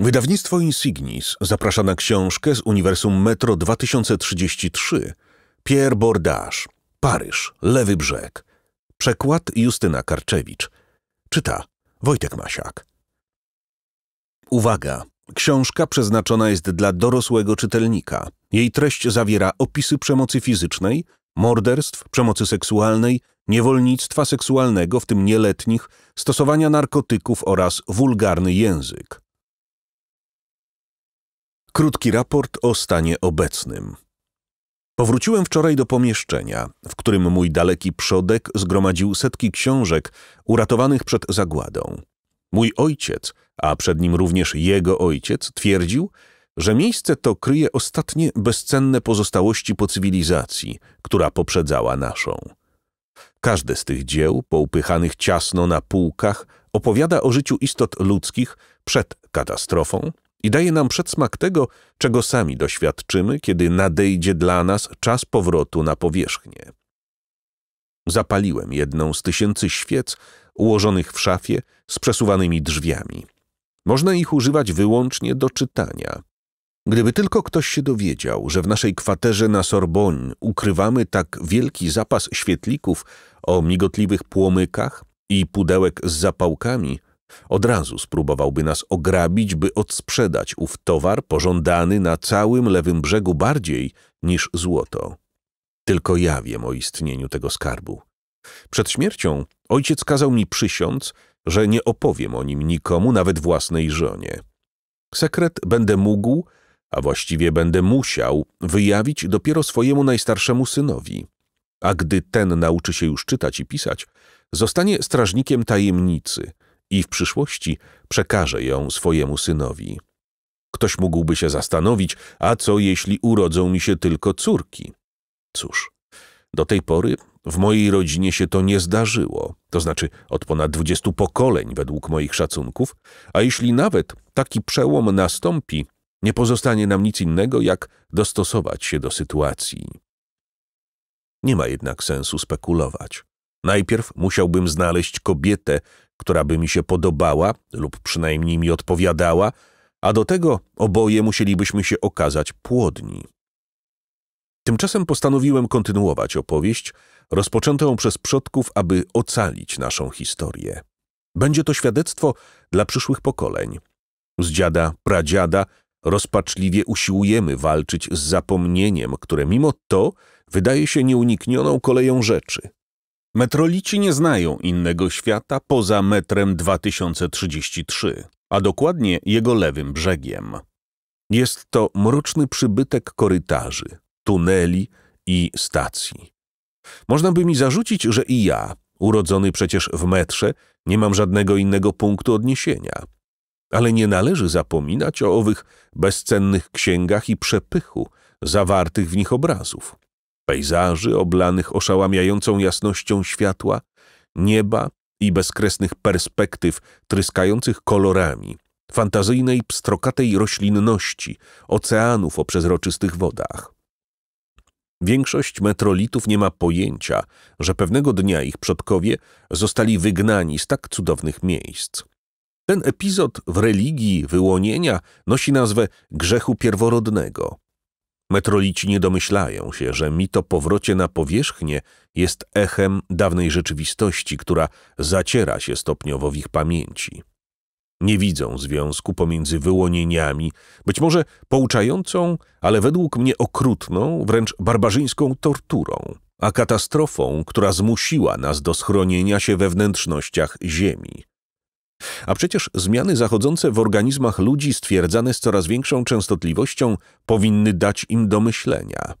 Wydawnictwo Insignis zaprasza na książkę z Uniwersum Metro 2033 Pierre Bordage, Paryż, Lewy Brzeg. Przekład Justyna Karczewicz. Czyta Wojtek Masiak. Uwaga! Książka przeznaczona jest dla dorosłego czytelnika. Jej treść zawiera opisy przemocy fizycznej, morderstw, przemocy seksualnej, niewolnictwa seksualnego, w tym nieletnich, stosowania narkotyków oraz wulgarny język. Krótki raport o stanie obecnym. Powróciłem wczoraj do pomieszczenia, w którym mój daleki przodek zgromadził setki książek uratowanych przed zagładą. Mój ojciec, a przed nim również jego ojciec, twierdził, że miejsce to kryje ostatnie bezcenne pozostałości po cywilizacji, która poprzedzała naszą. Każde z tych dzieł, poupychanych ciasno na półkach, opowiada o życiu istot ludzkich przed katastrofą, i daje nam przedsmak tego, czego sami doświadczymy, kiedy nadejdzie dla nas czas powrotu na powierzchnię. Zapaliłem jedną z tysięcy świec ułożonych w szafie z przesuwanymi drzwiami. Można ich używać wyłącznie do czytania. Gdyby tylko ktoś się dowiedział, że w naszej kwaterze na Sorbonne ukrywamy tak wielki zapas świetlików o migotliwych płomykach i pudełek z zapałkami, od razu spróbowałby nas ograbić, by odsprzedać ów towar pożądany na całym lewym brzegu bardziej niż złoto. Tylko ja wiem o istnieniu tego skarbu. Przed śmiercią ojciec kazał mi przysiąc, że nie opowiem o nim nikomu, nawet własnej żonie. Sekret będę mógł, a właściwie będę musiał, wyjawić dopiero swojemu najstarszemu synowi. A gdy ten nauczy się już czytać i pisać, zostanie strażnikiem tajemnicy – i w przyszłości przekaże ją swojemu synowi. Ktoś mógłby się zastanowić, a co jeśli urodzą mi się tylko córki? Cóż, do tej pory w mojej rodzinie się to nie zdarzyło, to znaczy od ponad dwudziestu pokoleń według moich szacunków, a jeśli nawet taki przełom nastąpi, nie pozostanie nam nic innego, jak dostosować się do sytuacji. Nie ma jednak sensu spekulować. Najpierw musiałbym znaleźć kobietę, która by mi się podobała lub przynajmniej mi odpowiadała, a do tego oboje musielibyśmy się okazać płodni. Tymczasem postanowiłem kontynuować opowieść rozpoczętą przez przodków, aby ocalić naszą historię. Będzie to świadectwo dla przyszłych pokoleń. Z dziada, pradziada rozpaczliwie usiłujemy walczyć z zapomnieniem, które mimo to wydaje się nieuniknioną koleją rzeczy – Metrolici nie znają innego świata poza metrem 2033, a dokładnie jego lewym brzegiem. Jest to mroczny przybytek korytarzy, tuneli i stacji. Można by mi zarzucić, że i ja, urodzony przecież w metrze, nie mam żadnego innego punktu odniesienia. Ale nie należy zapominać o owych bezcennych księgach i przepychu zawartych w nich obrazów pejzaży oblanych oszałamiającą jasnością światła, nieba i bezkresnych perspektyw tryskających kolorami, fantazyjnej pstrokatej roślinności, oceanów o przezroczystych wodach. Większość metrolitów nie ma pojęcia, że pewnego dnia ich przodkowie zostali wygnani z tak cudownych miejsc. Ten epizod w religii wyłonienia nosi nazwę grzechu pierworodnego. Metrolici nie domyślają się, że mit o powrocie na powierzchnię jest echem dawnej rzeczywistości, która zaciera się stopniowo w ich pamięci. Nie widzą związku pomiędzy wyłonieniami, być może pouczającą, ale według mnie okrutną, wręcz barbarzyńską torturą, a katastrofą, która zmusiła nas do schronienia się we wnętrznościach Ziemi. A przecież zmiany zachodzące w organizmach ludzi stwierdzane z coraz większą częstotliwością powinny dać im do myślenia.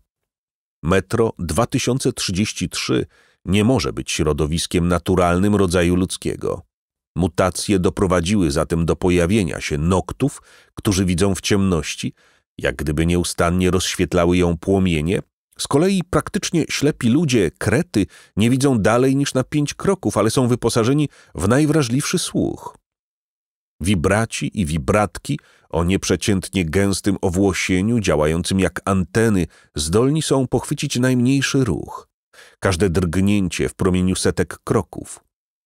Metro 2033 nie może być środowiskiem naturalnym rodzaju ludzkiego. Mutacje doprowadziły zatem do pojawienia się noktów, którzy widzą w ciemności, jak gdyby nieustannie rozświetlały ją płomienie, z kolei praktycznie ślepi ludzie, krety, nie widzą dalej niż na pięć kroków, ale są wyposażeni w najwrażliwszy słuch. Wibraci i wibratki o nieprzeciętnie gęstym owłosieniu, działającym jak anteny, zdolni są pochwycić najmniejszy ruch, każde drgnięcie w promieniu setek kroków.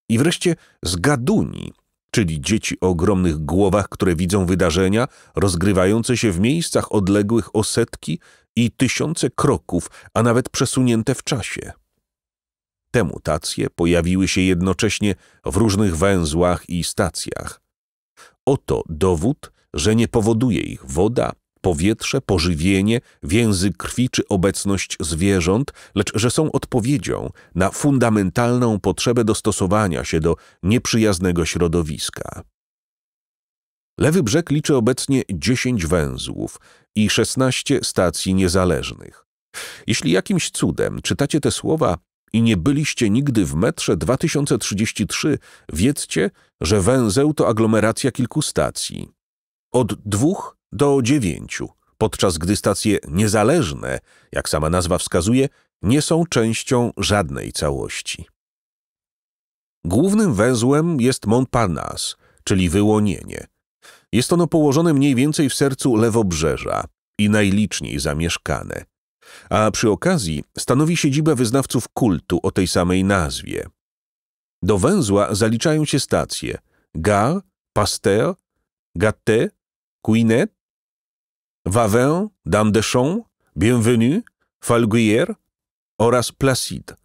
I wreszcie zgaduni, czyli dzieci o ogromnych głowach, które widzą wydarzenia rozgrywające się w miejscach odległych o setki i tysiące kroków, a nawet przesunięte w czasie. Te mutacje pojawiły się jednocześnie w różnych węzłach i stacjach. Oto dowód, że nie powoduje ich woda, powietrze, pożywienie, więzy krwi czy obecność zwierząt, lecz że są odpowiedzią na fundamentalną potrzebę dostosowania się do nieprzyjaznego środowiska. Lewy brzeg liczy obecnie 10 węzłów, i 16 stacji niezależnych. Jeśli jakimś cudem czytacie te słowa i nie byliście nigdy w metrze 2033, wiedzcie, że węzeł to aglomeracja kilku stacji. Od dwóch do dziewięciu, podczas gdy stacje niezależne, jak sama nazwa wskazuje, nie są częścią żadnej całości. Głównym węzłem jest Montparnasse, czyli wyłonienie, jest ono położone mniej więcej w sercu lewobrzeża i najliczniej zamieszkane. A przy okazji stanowi siedzibę wyznawców kultu o tej samej nazwie. Do węzła zaliczają się stacje Gare, Pasteur, Gatte, Quinet, Vavin, Dame de Champs, Bienvenue, Falguière oraz Placide.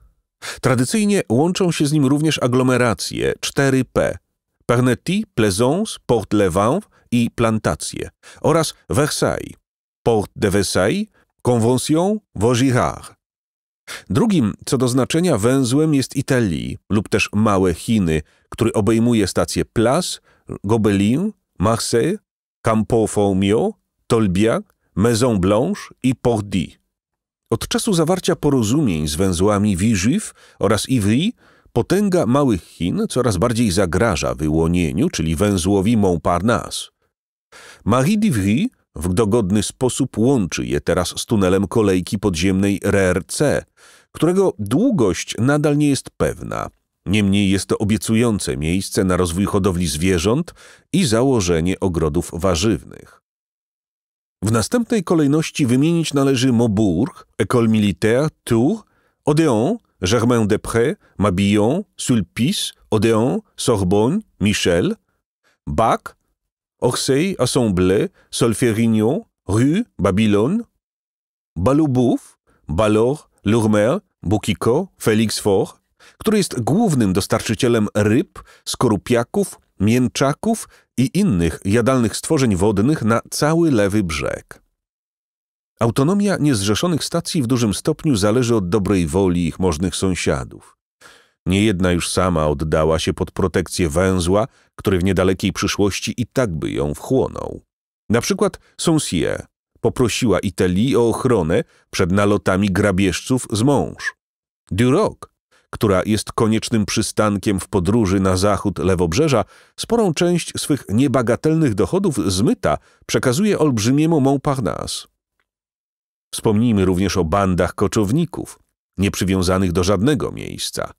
Tradycyjnie łączą się z nim również aglomeracje 4P – Parnetti, Plaisance, Port-Levant, i plantacje oraz Versailles, Port de Versailles, Convention Vaugirard. Drugim co do znaczenia węzłem jest Italii lub też Małe Chiny, który obejmuje stacje Place, Gobelin, Marseille, Campo-Formio, Tolbia, Maison Blanche i port Od czasu zawarcia porozumień z węzłami Vigiv oraz Ivry potęga Małych Chin coraz bardziej zagraża wyłonieniu, czyli węzłowi Montparnasse. Marie Divry w dogodny sposób łączy je teraz z tunelem kolejki podziemnej RRC, którego długość nadal nie jest pewna. Niemniej jest to obiecujące miejsce na rozwój hodowli zwierząt i założenie ogrodów warzywnych. W następnej kolejności wymienić należy Maubourg, École Militaire, Tours, Odeon, Germain-des-Prés, Mabillon, Sulpice, Odeon, Sorbonne, Michel, Bac, Orsay, Assemblée, Solferino, Rue, Babylone, Balobouf, Balor, Lourmer, Bukiko, Felix Fort, który jest głównym dostarczycielem ryb, skorupiaków, mięczaków i innych jadalnych stworzeń wodnych na cały lewy brzeg. Autonomia niezrzeszonych stacji w dużym stopniu zależy od dobrej woli ich możnych sąsiadów. Niejedna już sama oddała się pod protekcję węzła, który w niedalekiej przyszłości i tak by ją wchłonął. Na przykład Sonsier poprosiła Italii o ochronę przed nalotami grabieżców z mąż. Duroc, która jest koniecznym przystankiem w podróży na zachód lewobrzeża, sporą część swych niebagatelnych dochodów zmyta przekazuje olbrzymiemu Montparnasse. Wspomnijmy również o bandach koczowników, nieprzywiązanych do żadnego miejsca.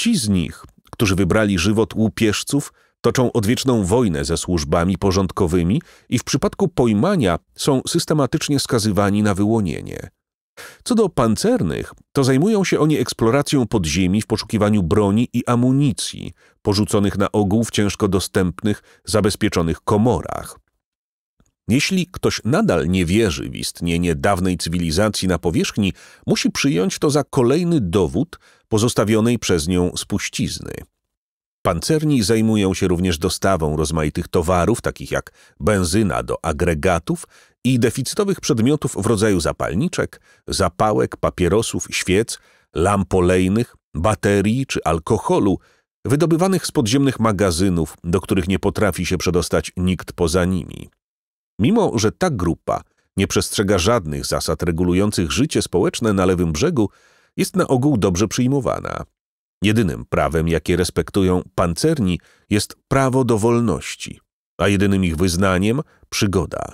Ci z nich, którzy wybrali żywot łupieżców, toczą odwieczną wojnę ze służbami porządkowymi i w przypadku pojmania są systematycznie skazywani na wyłonienie. Co do pancernych, to zajmują się oni eksploracją podziemi w poszukiwaniu broni i amunicji, porzuconych na ogół w ciężko dostępnych, zabezpieczonych komorach. Jeśli ktoś nadal nie wierzy w istnienie dawnej cywilizacji na powierzchni, musi przyjąć to za kolejny dowód, pozostawionej przez nią spuścizny. Pancerni zajmują się również dostawą rozmaitych towarów, takich jak benzyna do agregatów i deficytowych przedmiotów w rodzaju zapalniczek, zapałek, papierosów, świec, lamp olejnych, baterii czy alkoholu, wydobywanych z podziemnych magazynów, do których nie potrafi się przedostać nikt poza nimi. Mimo, że ta grupa nie przestrzega żadnych zasad regulujących życie społeczne na lewym brzegu, jest na ogół dobrze przyjmowana. Jedynym prawem, jakie respektują pancerni, jest prawo do wolności, a jedynym ich wyznaniem przygoda.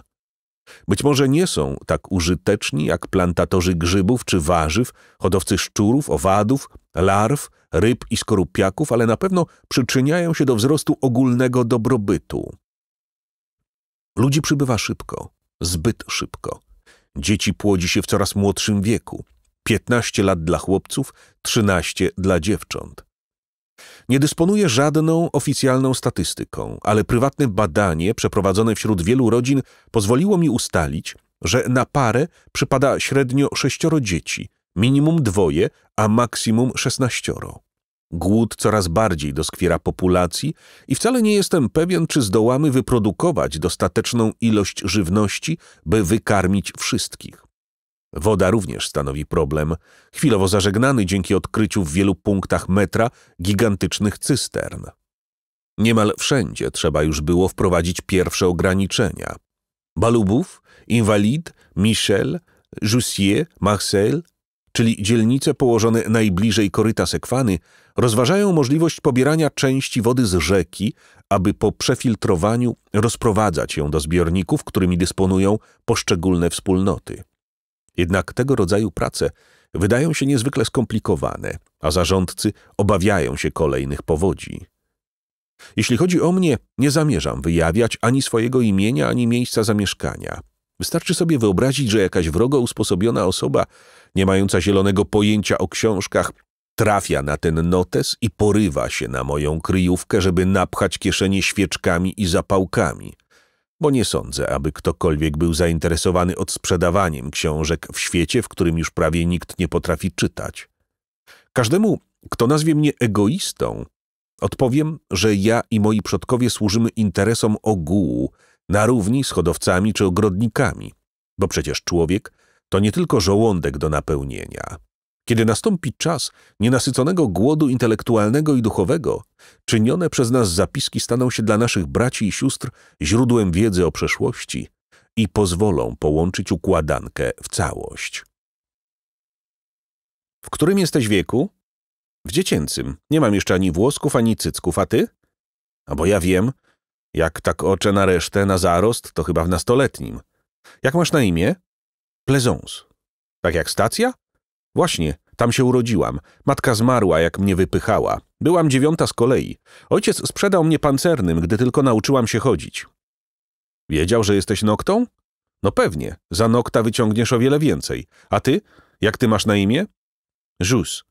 Być może nie są tak użyteczni jak plantatorzy grzybów czy warzyw, hodowcy szczurów, owadów, larw, ryb i skorupiaków, ale na pewno przyczyniają się do wzrostu ogólnego dobrobytu. Ludzi przybywa szybko, zbyt szybko. Dzieci płodzi się w coraz młodszym wieku. 15 lat dla chłopców, 13 dla dziewcząt. Nie dysponuję żadną oficjalną statystyką, ale prywatne badanie przeprowadzone wśród wielu rodzin pozwoliło mi ustalić, że na parę przypada średnio sześcioro dzieci, minimum dwoje, a maksimum szesnaścioro. Głód coraz bardziej doskwiera populacji i wcale nie jestem pewien, czy zdołamy wyprodukować dostateczną ilość żywności, by wykarmić wszystkich. Woda również stanowi problem, chwilowo zażegnany dzięki odkryciu w wielu punktach metra gigantycznych cystern. Niemal wszędzie trzeba już było wprowadzić pierwsze ograniczenia. Balubów, Invalid, Michel, Jussier, Marcel, czyli dzielnice położone najbliżej koryta Sekwany, rozważają możliwość pobierania części wody z rzeki, aby po przefiltrowaniu rozprowadzać ją do zbiorników, którymi dysponują poszczególne wspólnoty. Jednak tego rodzaju prace wydają się niezwykle skomplikowane, a zarządcy obawiają się kolejnych powodzi. Jeśli chodzi o mnie, nie zamierzam wyjawiać ani swojego imienia, ani miejsca zamieszkania. Wystarczy sobie wyobrazić, że jakaś wrogo usposobiona osoba, nie mająca zielonego pojęcia o książkach, trafia na ten notes i porywa się na moją kryjówkę, żeby napchać kieszenie świeczkami i zapałkami – bo nie sądzę, aby ktokolwiek był zainteresowany odsprzedawaniem książek w świecie, w którym już prawie nikt nie potrafi czytać. Każdemu, kto nazwie mnie egoistą, odpowiem, że ja i moi przodkowie służymy interesom ogółu, na równi z hodowcami czy ogrodnikami, bo przecież człowiek to nie tylko żołądek do napełnienia, kiedy nastąpi czas nienasyconego głodu intelektualnego i duchowego, czynione przez nas zapiski staną się dla naszych braci i sióstr źródłem wiedzy o przeszłości i pozwolą połączyć układankę w całość. W którym jesteś wieku? W dziecięcym. Nie mam jeszcze ani włosków, ani cycków, a ty? A bo ja wiem, jak tak oczę na resztę, na zarost, to chyba w nastoletnim. Jak masz na imię? Plezons. Tak jak stacja? Właśnie, tam się urodziłam. Matka zmarła, jak mnie wypychała. Byłam dziewiąta z kolei. Ojciec sprzedał mnie pancernym, gdy tylko nauczyłam się chodzić. Wiedział, że jesteś noktą? No pewnie, za nokta wyciągniesz o wiele więcej. A ty? Jak ty masz na imię? Żus.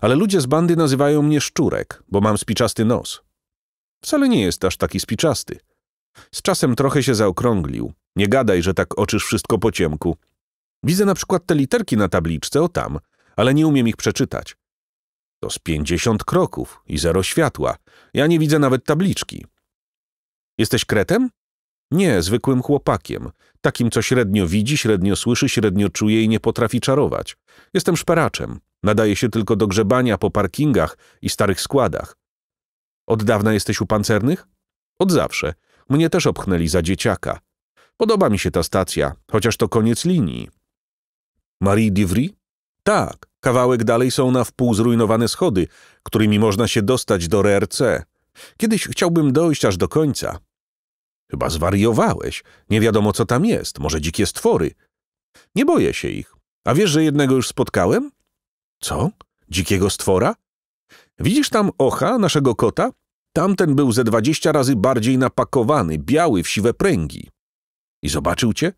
Ale ludzie z bandy nazywają mnie szczurek, bo mam spiczasty nos. Wcale nie jest aż taki spiczasty. Z czasem trochę się zaokrąglił. Nie gadaj, że tak oczysz wszystko po ciemku. Widzę na przykład te literki na tabliczce, o tam ale nie umiem ich przeczytać. To z pięćdziesiąt kroków i zero światła. Ja nie widzę nawet tabliczki. Jesteś kretem? Nie, zwykłym chłopakiem. Takim, co średnio widzi, średnio słyszy, średnio czuje i nie potrafi czarować. Jestem szperaczem. Nadaje się tylko do grzebania po parkingach i starych składach. Od dawna jesteś u pancernych? Od zawsze. Mnie też obchnęli za dzieciaka. Podoba mi się ta stacja, chociaż to koniec linii. Marie Divry? Tak. Kawałek dalej są na wpół zrujnowane schody, którymi można się dostać do RRC. Kiedyś chciałbym dojść aż do końca. Chyba zwariowałeś. Nie wiadomo, co tam jest. Może dzikie stwory. Nie boję się ich. A wiesz, że jednego już spotkałem? Co? Dzikiego stwora? Widzisz tam ocha, naszego kota? Tamten był ze dwadzieścia razy bardziej napakowany, biały w siwe pręgi. I zobaczył cię?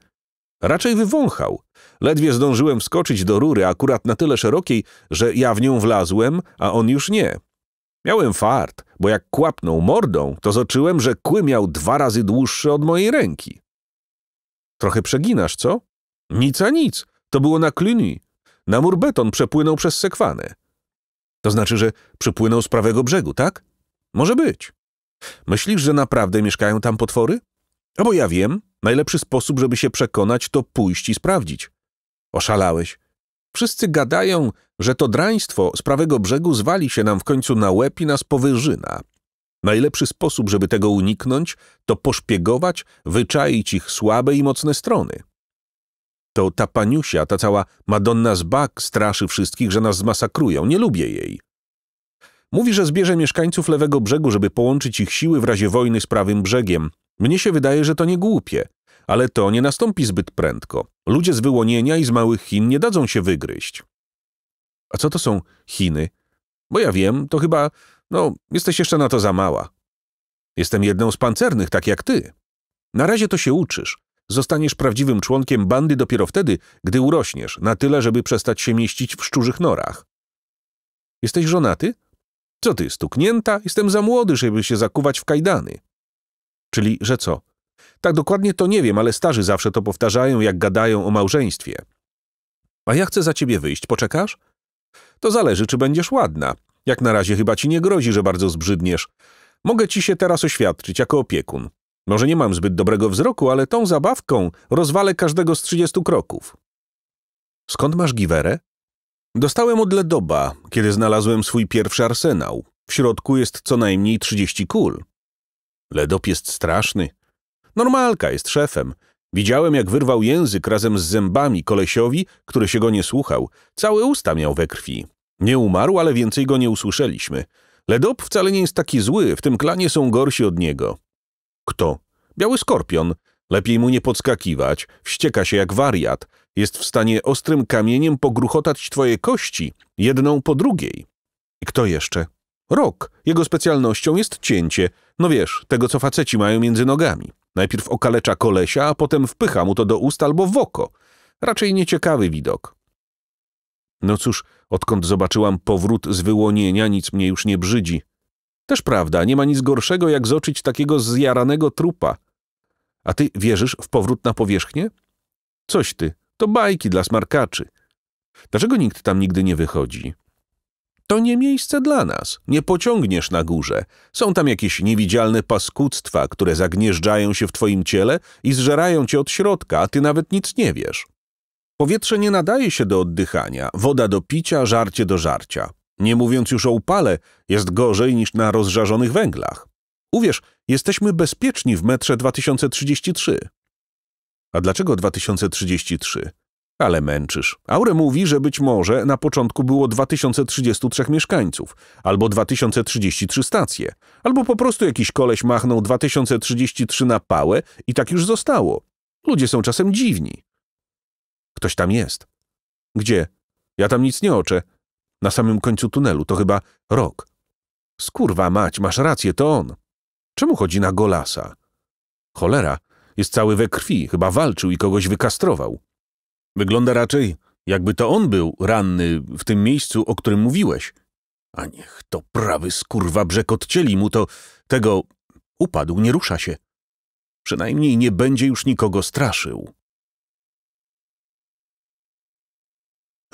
Raczej wywąchał. Ledwie zdążyłem wskoczyć do rury, akurat na tyle szerokiej, że ja w nią wlazłem, a on już nie. Miałem fart, bo jak kłapnął mordą, to zoczyłem, że kły miał dwa razy dłuższe od mojej ręki. Trochę przeginasz, co? Nic a nic. To było na klini. Na mur beton przepłynął przez sekwanę. To znaczy, że przypłynął z prawego brzegu, tak? Może być. Myślisz, że naprawdę mieszkają tam potwory? Albo ja wiem, Najlepszy sposób, żeby się przekonać, to pójść i sprawdzić. Oszalałeś. Wszyscy gadają, że to draństwo z prawego brzegu zwali się nam w końcu na łeb i nas powyżyna. Najlepszy sposób, żeby tego uniknąć, to poszpiegować, wyczaić ich słabe i mocne strony. To ta paniusia, ta cała Madonna z Bak straszy wszystkich, że nas zmasakrują. Nie lubię jej. Mówi, że zbierze mieszkańców lewego brzegu, żeby połączyć ich siły w razie wojny z prawym brzegiem, mnie się wydaje, że to nie głupie, ale to nie nastąpi zbyt prędko. Ludzie z wyłonienia i z małych Chin nie dadzą się wygryźć. A co to są Chiny? Bo ja wiem, to chyba, no, jesteś jeszcze na to za mała. Jestem jedną z pancernych, tak jak ty. Na razie to się uczysz. Zostaniesz prawdziwym członkiem bandy dopiero wtedy, gdy urośniesz, na tyle, żeby przestać się mieścić w szczurzych norach. Jesteś żonaty? Co ty, stuknięta? Jestem za młody, żeby się zakuwać w kajdany. Czyli, że co? Tak dokładnie to nie wiem, ale starzy zawsze to powtarzają, jak gadają o małżeństwie. A ja chcę za ciebie wyjść, poczekasz? To zależy, czy będziesz ładna. Jak na razie chyba ci nie grozi, że bardzo zbrzydniesz. Mogę ci się teraz oświadczyć jako opiekun. Może nie mam zbyt dobrego wzroku, ale tą zabawką rozwalę każdego z trzydziestu kroków. Skąd masz giwerę? Dostałem od Ledoba, kiedy znalazłem swój pierwszy arsenał. W środku jest co najmniej trzydzieści kul. Ledop jest straszny. Normalka jest szefem. Widziałem, jak wyrwał język razem z zębami kolesiowi, który się go nie słuchał. Całe usta miał we krwi. Nie umarł, ale więcej go nie usłyszeliśmy. Ledop wcale nie jest taki zły, w tym klanie są gorsi od niego. Kto? Biały skorpion. Lepiej mu nie podskakiwać, wścieka się jak wariat. Jest w stanie ostrym kamieniem pogruchotać twoje kości, jedną po drugiej. I kto jeszcze? Rok. Jego specjalnością jest cięcie. No wiesz, tego co faceci mają między nogami. Najpierw okalecza kolesia, a potem wpycha mu to do ust albo w oko. Raczej nieciekawy widok. No cóż, odkąd zobaczyłam powrót z wyłonienia, nic mnie już nie brzydzi. Też prawda, nie ma nic gorszego, jak zoczyć takiego zjaranego trupa. A ty wierzysz w powrót na powierzchnię? Coś ty, to bajki dla smarkaczy. Dlaczego nikt tam nigdy nie wychodzi? To nie miejsce dla nas. Nie pociągniesz na górze. Są tam jakieś niewidzialne paskudztwa, które zagnieżdżają się w twoim ciele i zżerają cię od środka, a ty nawet nic nie wiesz. Powietrze nie nadaje się do oddychania, woda do picia, żarcie do żarcia. Nie mówiąc już o upale, jest gorzej niż na rozżarzonych węglach. Uwierz, jesteśmy bezpieczni w metrze 2033. A dlaczego 2033? Ale męczysz. Aure mówi, że być może na początku było 2033 mieszkańców, albo 2033 stacje, albo po prostu jakiś koleś machnął 2033 na pałę i tak już zostało. Ludzie są czasem dziwni. Ktoś tam jest. Gdzie? Ja tam nic nie oczę. Na samym końcu tunelu to chyba rok. Skurwa mać, masz rację, to on. Czemu chodzi na Golasa? Cholera, jest cały we krwi, chyba walczył i kogoś wykastrował. Wygląda raczej, jakby to on był ranny w tym miejscu, o którym mówiłeś. A niech to prawy skurwa brzeg odcieli mu to tego... Upadł, nie rusza się. Przynajmniej nie będzie już nikogo straszył.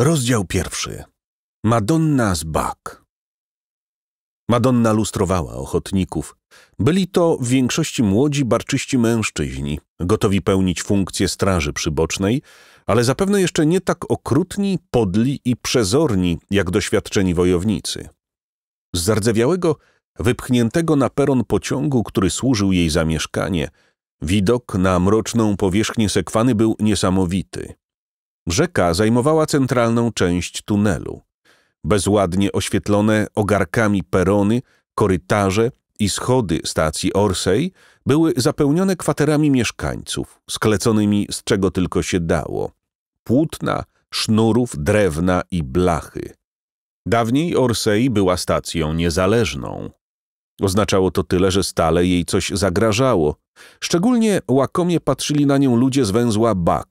Rozdział pierwszy. Madonna z Bak. Madonna lustrowała ochotników. Byli to w większości młodzi, barczyści mężczyźni, gotowi pełnić funkcję straży przybocznej ale zapewne jeszcze nie tak okrutni, podli i przezorni, jak doświadczeni wojownicy. Z zardzewiałego, wypchniętego na peron pociągu, który służył jej za mieszkanie, widok na mroczną powierzchnię sekwany był niesamowity. Rzeka zajmowała centralną część tunelu. Bezładnie oświetlone ogarkami perony, korytarze i schody stacji Orsej były zapełnione kwaterami mieszkańców, skleconymi z czego tylko się dało płótna, sznurów, drewna i blachy. Dawniej Orsei była stacją niezależną. Oznaczało to tyle, że stale jej coś zagrażało. Szczególnie łakomie patrzyli na nią ludzie z węzła Bak,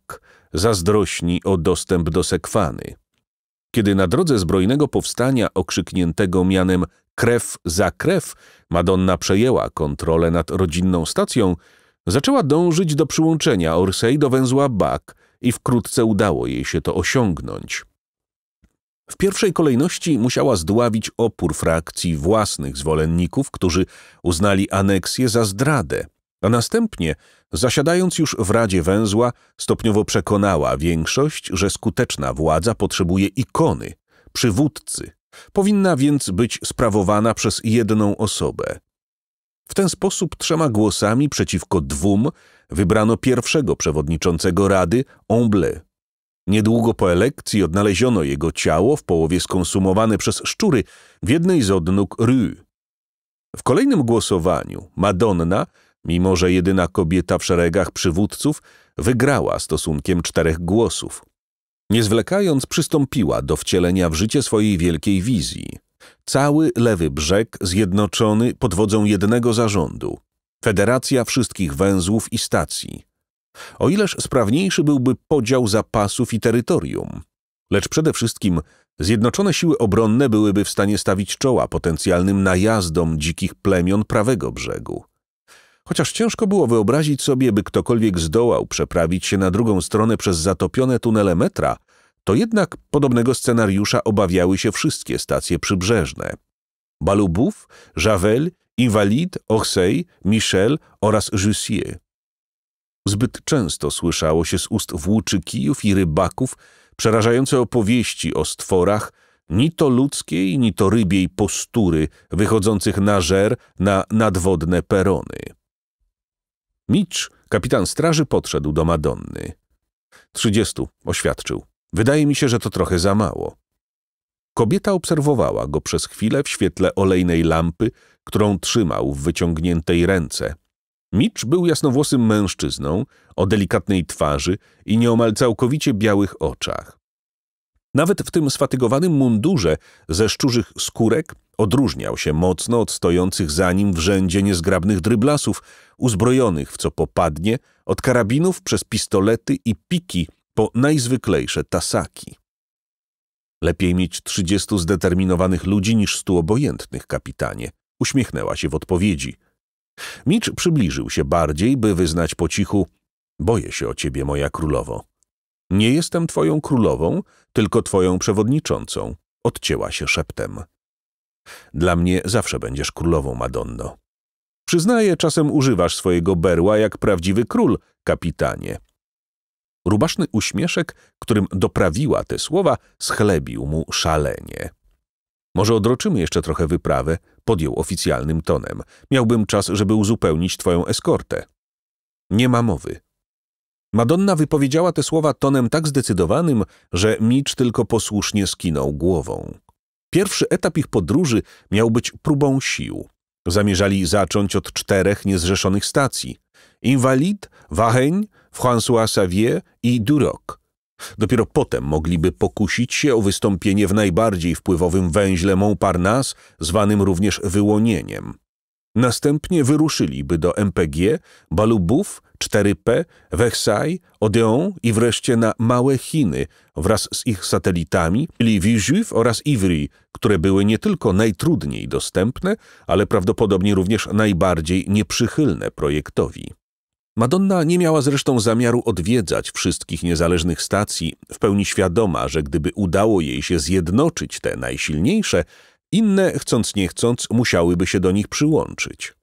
zazdrośni o dostęp do Sekwany. Kiedy na drodze zbrojnego powstania okrzykniętego mianem krew za krew Madonna przejęła kontrolę nad rodzinną stacją, zaczęła dążyć do przyłączenia Orsei do węzła Bak – i wkrótce udało jej się to osiągnąć. W pierwszej kolejności musiała zdławić opór frakcji własnych zwolenników, którzy uznali aneksję za zdradę, a następnie, zasiadając już w Radzie Węzła, stopniowo przekonała większość, że skuteczna władza potrzebuje ikony, przywódcy. Powinna więc być sprawowana przez jedną osobę. W ten sposób trzema głosami przeciwko dwóm wybrano pierwszego przewodniczącego Rady, Omble. Niedługo po elekcji odnaleziono jego ciało w połowie skonsumowane przez szczury w jednej z odnóg Rue. W kolejnym głosowaniu Madonna, mimo że jedyna kobieta w szeregach przywódców, wygrała stosunkiem czterech głosów. Nie zwlekając przystąpiła do wcielenia w życie swojej wielkiej wizji. Cały lewy brzeg zjednoczony pod wodzą jednego zarządu. Federacja wszystkich węzłów i stacji. O ileż sprawniejszy byłby podział zapasów i terytorium. Lecz przede wszystkim Zjednoczone siły obronne byłyby w stanie stawić czoła potencjalnym najazdom dzikich plemion prawego brzegu. Chociaż ciężko było wyobrazić sobie, by ktokolwiek zdołał przeprawić się na drugą stronę przez zatopione tunele metra, to jednak podobnego scenariusza obawiały się wszystkie stacje przybrzeżne. Balubów, Żawel Inwalid, Orsay, Michel oraz Jussier. Zbyt często słyszało się z ust włóczykijów i rybaków przerażające opowieści o stworach, ni to ludzkiej, ni to rybiej postury wychodzących na żer na nadwodne perony. Mitch, kapitan straży, podszedł do Madonny. Trzydziestu, oświadczył. Wydaje mi się, że to trochę za mało. Kobieta obserwowała go przez chwilę w świetle olejnej lampy, którą trzymał w wyciągniętej ręce. Mitch był jasnowłosym mężczyzną o delikatnej twarzy i nieomal całkowicie białych oczach. Nawet w tym sfatygowanym mundurze ze szczurzych skórek odróżniał się mocno od stojących za nim w rzędzie niezgrabnych dryblasów, uzbrojonych w co popadnie, od karabinów przez pistolety i piki po najzwyklejsze tasaki. Lepiej mieć trzydziestu zdeterminowanych ludzi niż stu obojętnych, kapitanie. Uśmiechnęła się w odpowiedzi. Micz przybliżył się bardziej, by wyznać po cichu Boję się o ciebie, moja królowo. Nie jestem twoją królową, tylko twoją przewodniczącą. Odcięła się szeptem. Dla mnie zawsze będziesz królową, Madonno. Przyznaję, czasem używasz swojego berła jak prawdziwy król, kapitanie. Rubaszny uśmieszek, którym doprawiła te słowa, schlebił mu szalenie. Może odroczymy jeszcze trochę wyprawę, podjął oficjalnym tonem. Miałbym czas, żeby uzupełnić twoją eskortę. Nie ma mowy. Madonna wypowiedziała te słowa tonem tak zdecydowanym, że Mitch tylko posłusznie skinął głową. Pierwszy etap ich podróży miał być próbą sił. Zamierzali zacząć od czterech niezrzeszonych stacji. Inwalid, Waheń, François Xavier i Duroc. Dopiero potem mogliby pokusić się o wystąpienie w najbardziej wpływowym węźle Montparnasse, zwanym również wyłonieniem. Następnie wyruszyliby do MPG, Balubów, 4P, Versailles, Odeon i wreszcie na Małe Chiny wraz z ich satelitami, czyli Vizhuv oraz Ivry, które były nie tylko najtrudniej dostępne, ale prawdopodobnie również najbardziej nieprzychylne projektowi. Madonna nie miała zresztą zamiaru odwiedzać wszystkich niezależnych stacji, w pełni świadoma, że gdyby udało jej się zjednoczyć te najsilniejsze, inne, chcąc nie chcąc, musiałyby się do nich przyłączyć.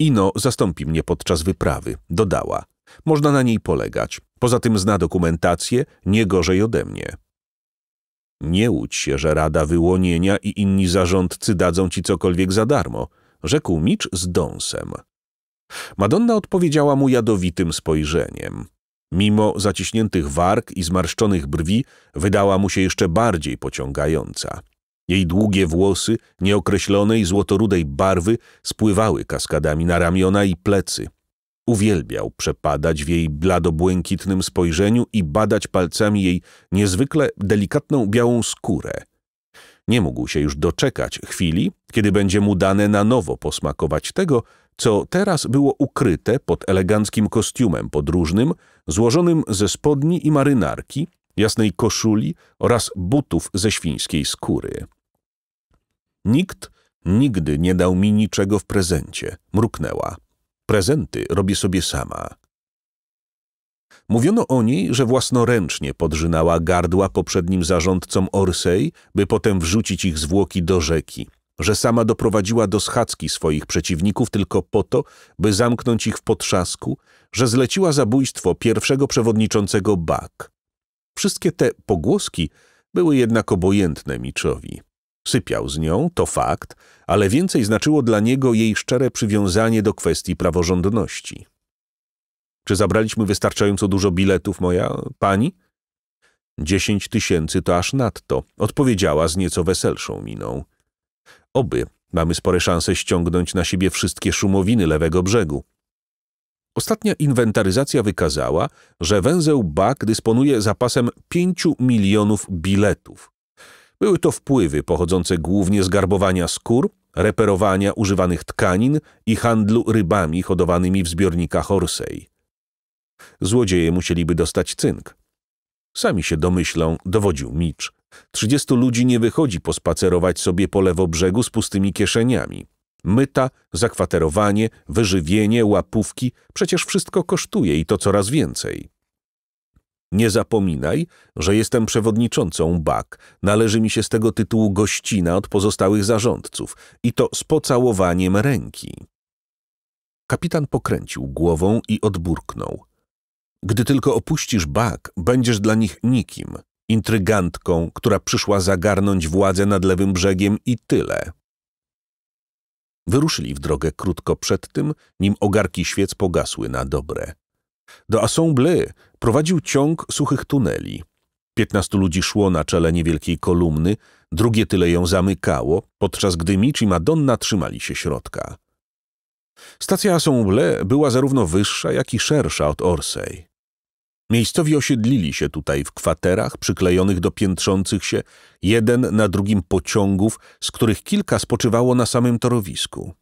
Ino zastąpi mnie podczas wyprawy, dodała. Można na niej polegać. Poza tym zna dokumentację, nie gorzej ode mnie. Nie łudź się, że Rada Wyłonienia i inni zarządcy dadzą ci cokolwiek za darmo, rzekł Micz z dąsem. Madonna odpowiedziała mu jadowitym spojrzeniem. Mimo zaciśniętych warg i zmarszczonych brwi wydała mu się jeszcze bardziej pociągająca. Jej długie włosy, nieokreślonej złotorudej barwy, spływały kaskadami na ramiona i plecy. Uwielbiał przepadać w jej bladobłękitnym spojrzeniu i badać palcami jej niezwykle delikatną białą skórę – nie mógł się już doczekać chwili, kiedy będzie mu dane na nowo posmakować tego, co teraz było ukryte pod eleganckim kostiumem podróżnym, złożonym ze spodni i marynarki, jasnej koszuli oraz butów ze świńskiej skóry. Nikt nigdy nie dał mi niczego w prezencie, mruknęła. Prezenty robię sobie sama. Mówiono o niej, że własnoręcznie podrzynała gardła poprzednim zarządcom Orsej, by potem wrzucić ich zwłoki do rzeki, że sama doprowadziła do schadzki swoich przeciwników tylko po to, by zamknąć ich w potrzasku, że zleciła zabójstwo pierwszego przewodniczącego Bak. Wszystkie te pogłoski były jednak obojętne Miczowi. Sypiał z nią, to fakt, ale więcej znaczyło dla niego jej szczere przywiązanie do kwestii praworządności. Czy zabraliśmy wystarczająco dużo biletów, moja pani? Dziesięć tysięcy to aż nadto, odpowiedziała z nieco weselszą miną. Oby, mamy spore szanse ściągnąć na siebie wszystkie szumowiny lewego brzegu. Ostatnia inwentaryzacja wykazała, że węzeł BAK dysponuje zapasem pięciu milionów biletów. Były to wpływy pochodzące głównie z garbowania skór, reperowania używanych tkanin i handlu rybami hodowanymi w zbiornikach Horsey. Złodzieje musieliby dostać cynk. Sami się domyślą, dowodził Micz. Trzydziestu ludzi nie wychodzi pospacerować sobie po lewo brzegu z pustymi kieszeniami. Myta, zakwaterowanie, wyżywienie, łapówki przecież wszystko kosztuje i to coraz więcej. Nie zapominaj, że jestem przewodniczącą BAK. Należy mi się z tego tytułu gościna od pozostałych zarządców i to z pocałowaniem ręki. Kapitan pokręcił głową i odburknął. Gdy tylko opuścisz bak, będziesz dla nich nikim, intrygantką, która przyszła zagarnąć władzę nad lewym brzegiem i tyle. Wyruszyli w drogę krótko przed tym, nim ogarki świec pogasły na dobre. Do Assemblée prowadził ciąg suchych tuneli. Piętnastu ludzi szło na czele niewielkiej kolumny, drugie tyle ją zamykało, podczas gdy Mitch i Madonna trzymali się środka. Stacja Assemblée była zarówno wyższa, jak i szersza od Orsay. Miejscowi osiedlili się tutaj w kwaterach przyklejonych do piętrzących się jeden na drugim pociągów, z których kilka spoczywało na samym torowisku.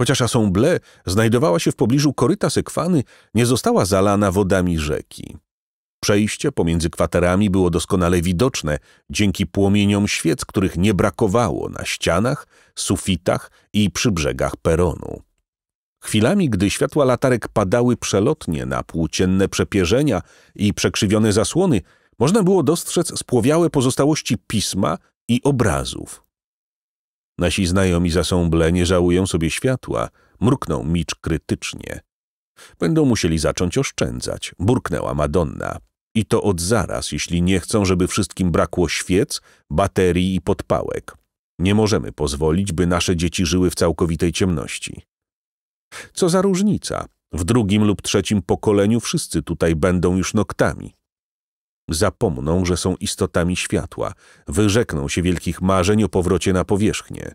Chociaż Assemble znajdowała się w pobliżu koryta Sekwany, nie została zalana wodami rzeki. Przejście pomiędzy kwaterami było doskonale widoczne dzięki płomieniom świec, których nie brakowało na ścianach, sufitach i przy brzegach peronu. Chwilami, gdy światła latarek padały przelotnie na płócienne przepierzenia i przekrzywione zasłony, można było dostrzec spłowiałe pozostałości pisma i obrazów. Nasi znajomi zasąble nie żałują sobie światła, mruknął Micz krytycznie. Będą musieli zacząć oszczędzać, burknęła Madonna. I to od zaraz, jeśli nie chcą, żeby wszystkim brakło świec, baterii i podpałek. Nie możemy pozwolić, by nasze dzieci żyły w całkowitej ciemności. Co za różnica? W drugim lub trzecim pokoleniu wszyscy tutaj będą już noktami. Zapomną, że są istotami światła, wyrzekną się wielkich marzeń o powrocie na powierzchnię.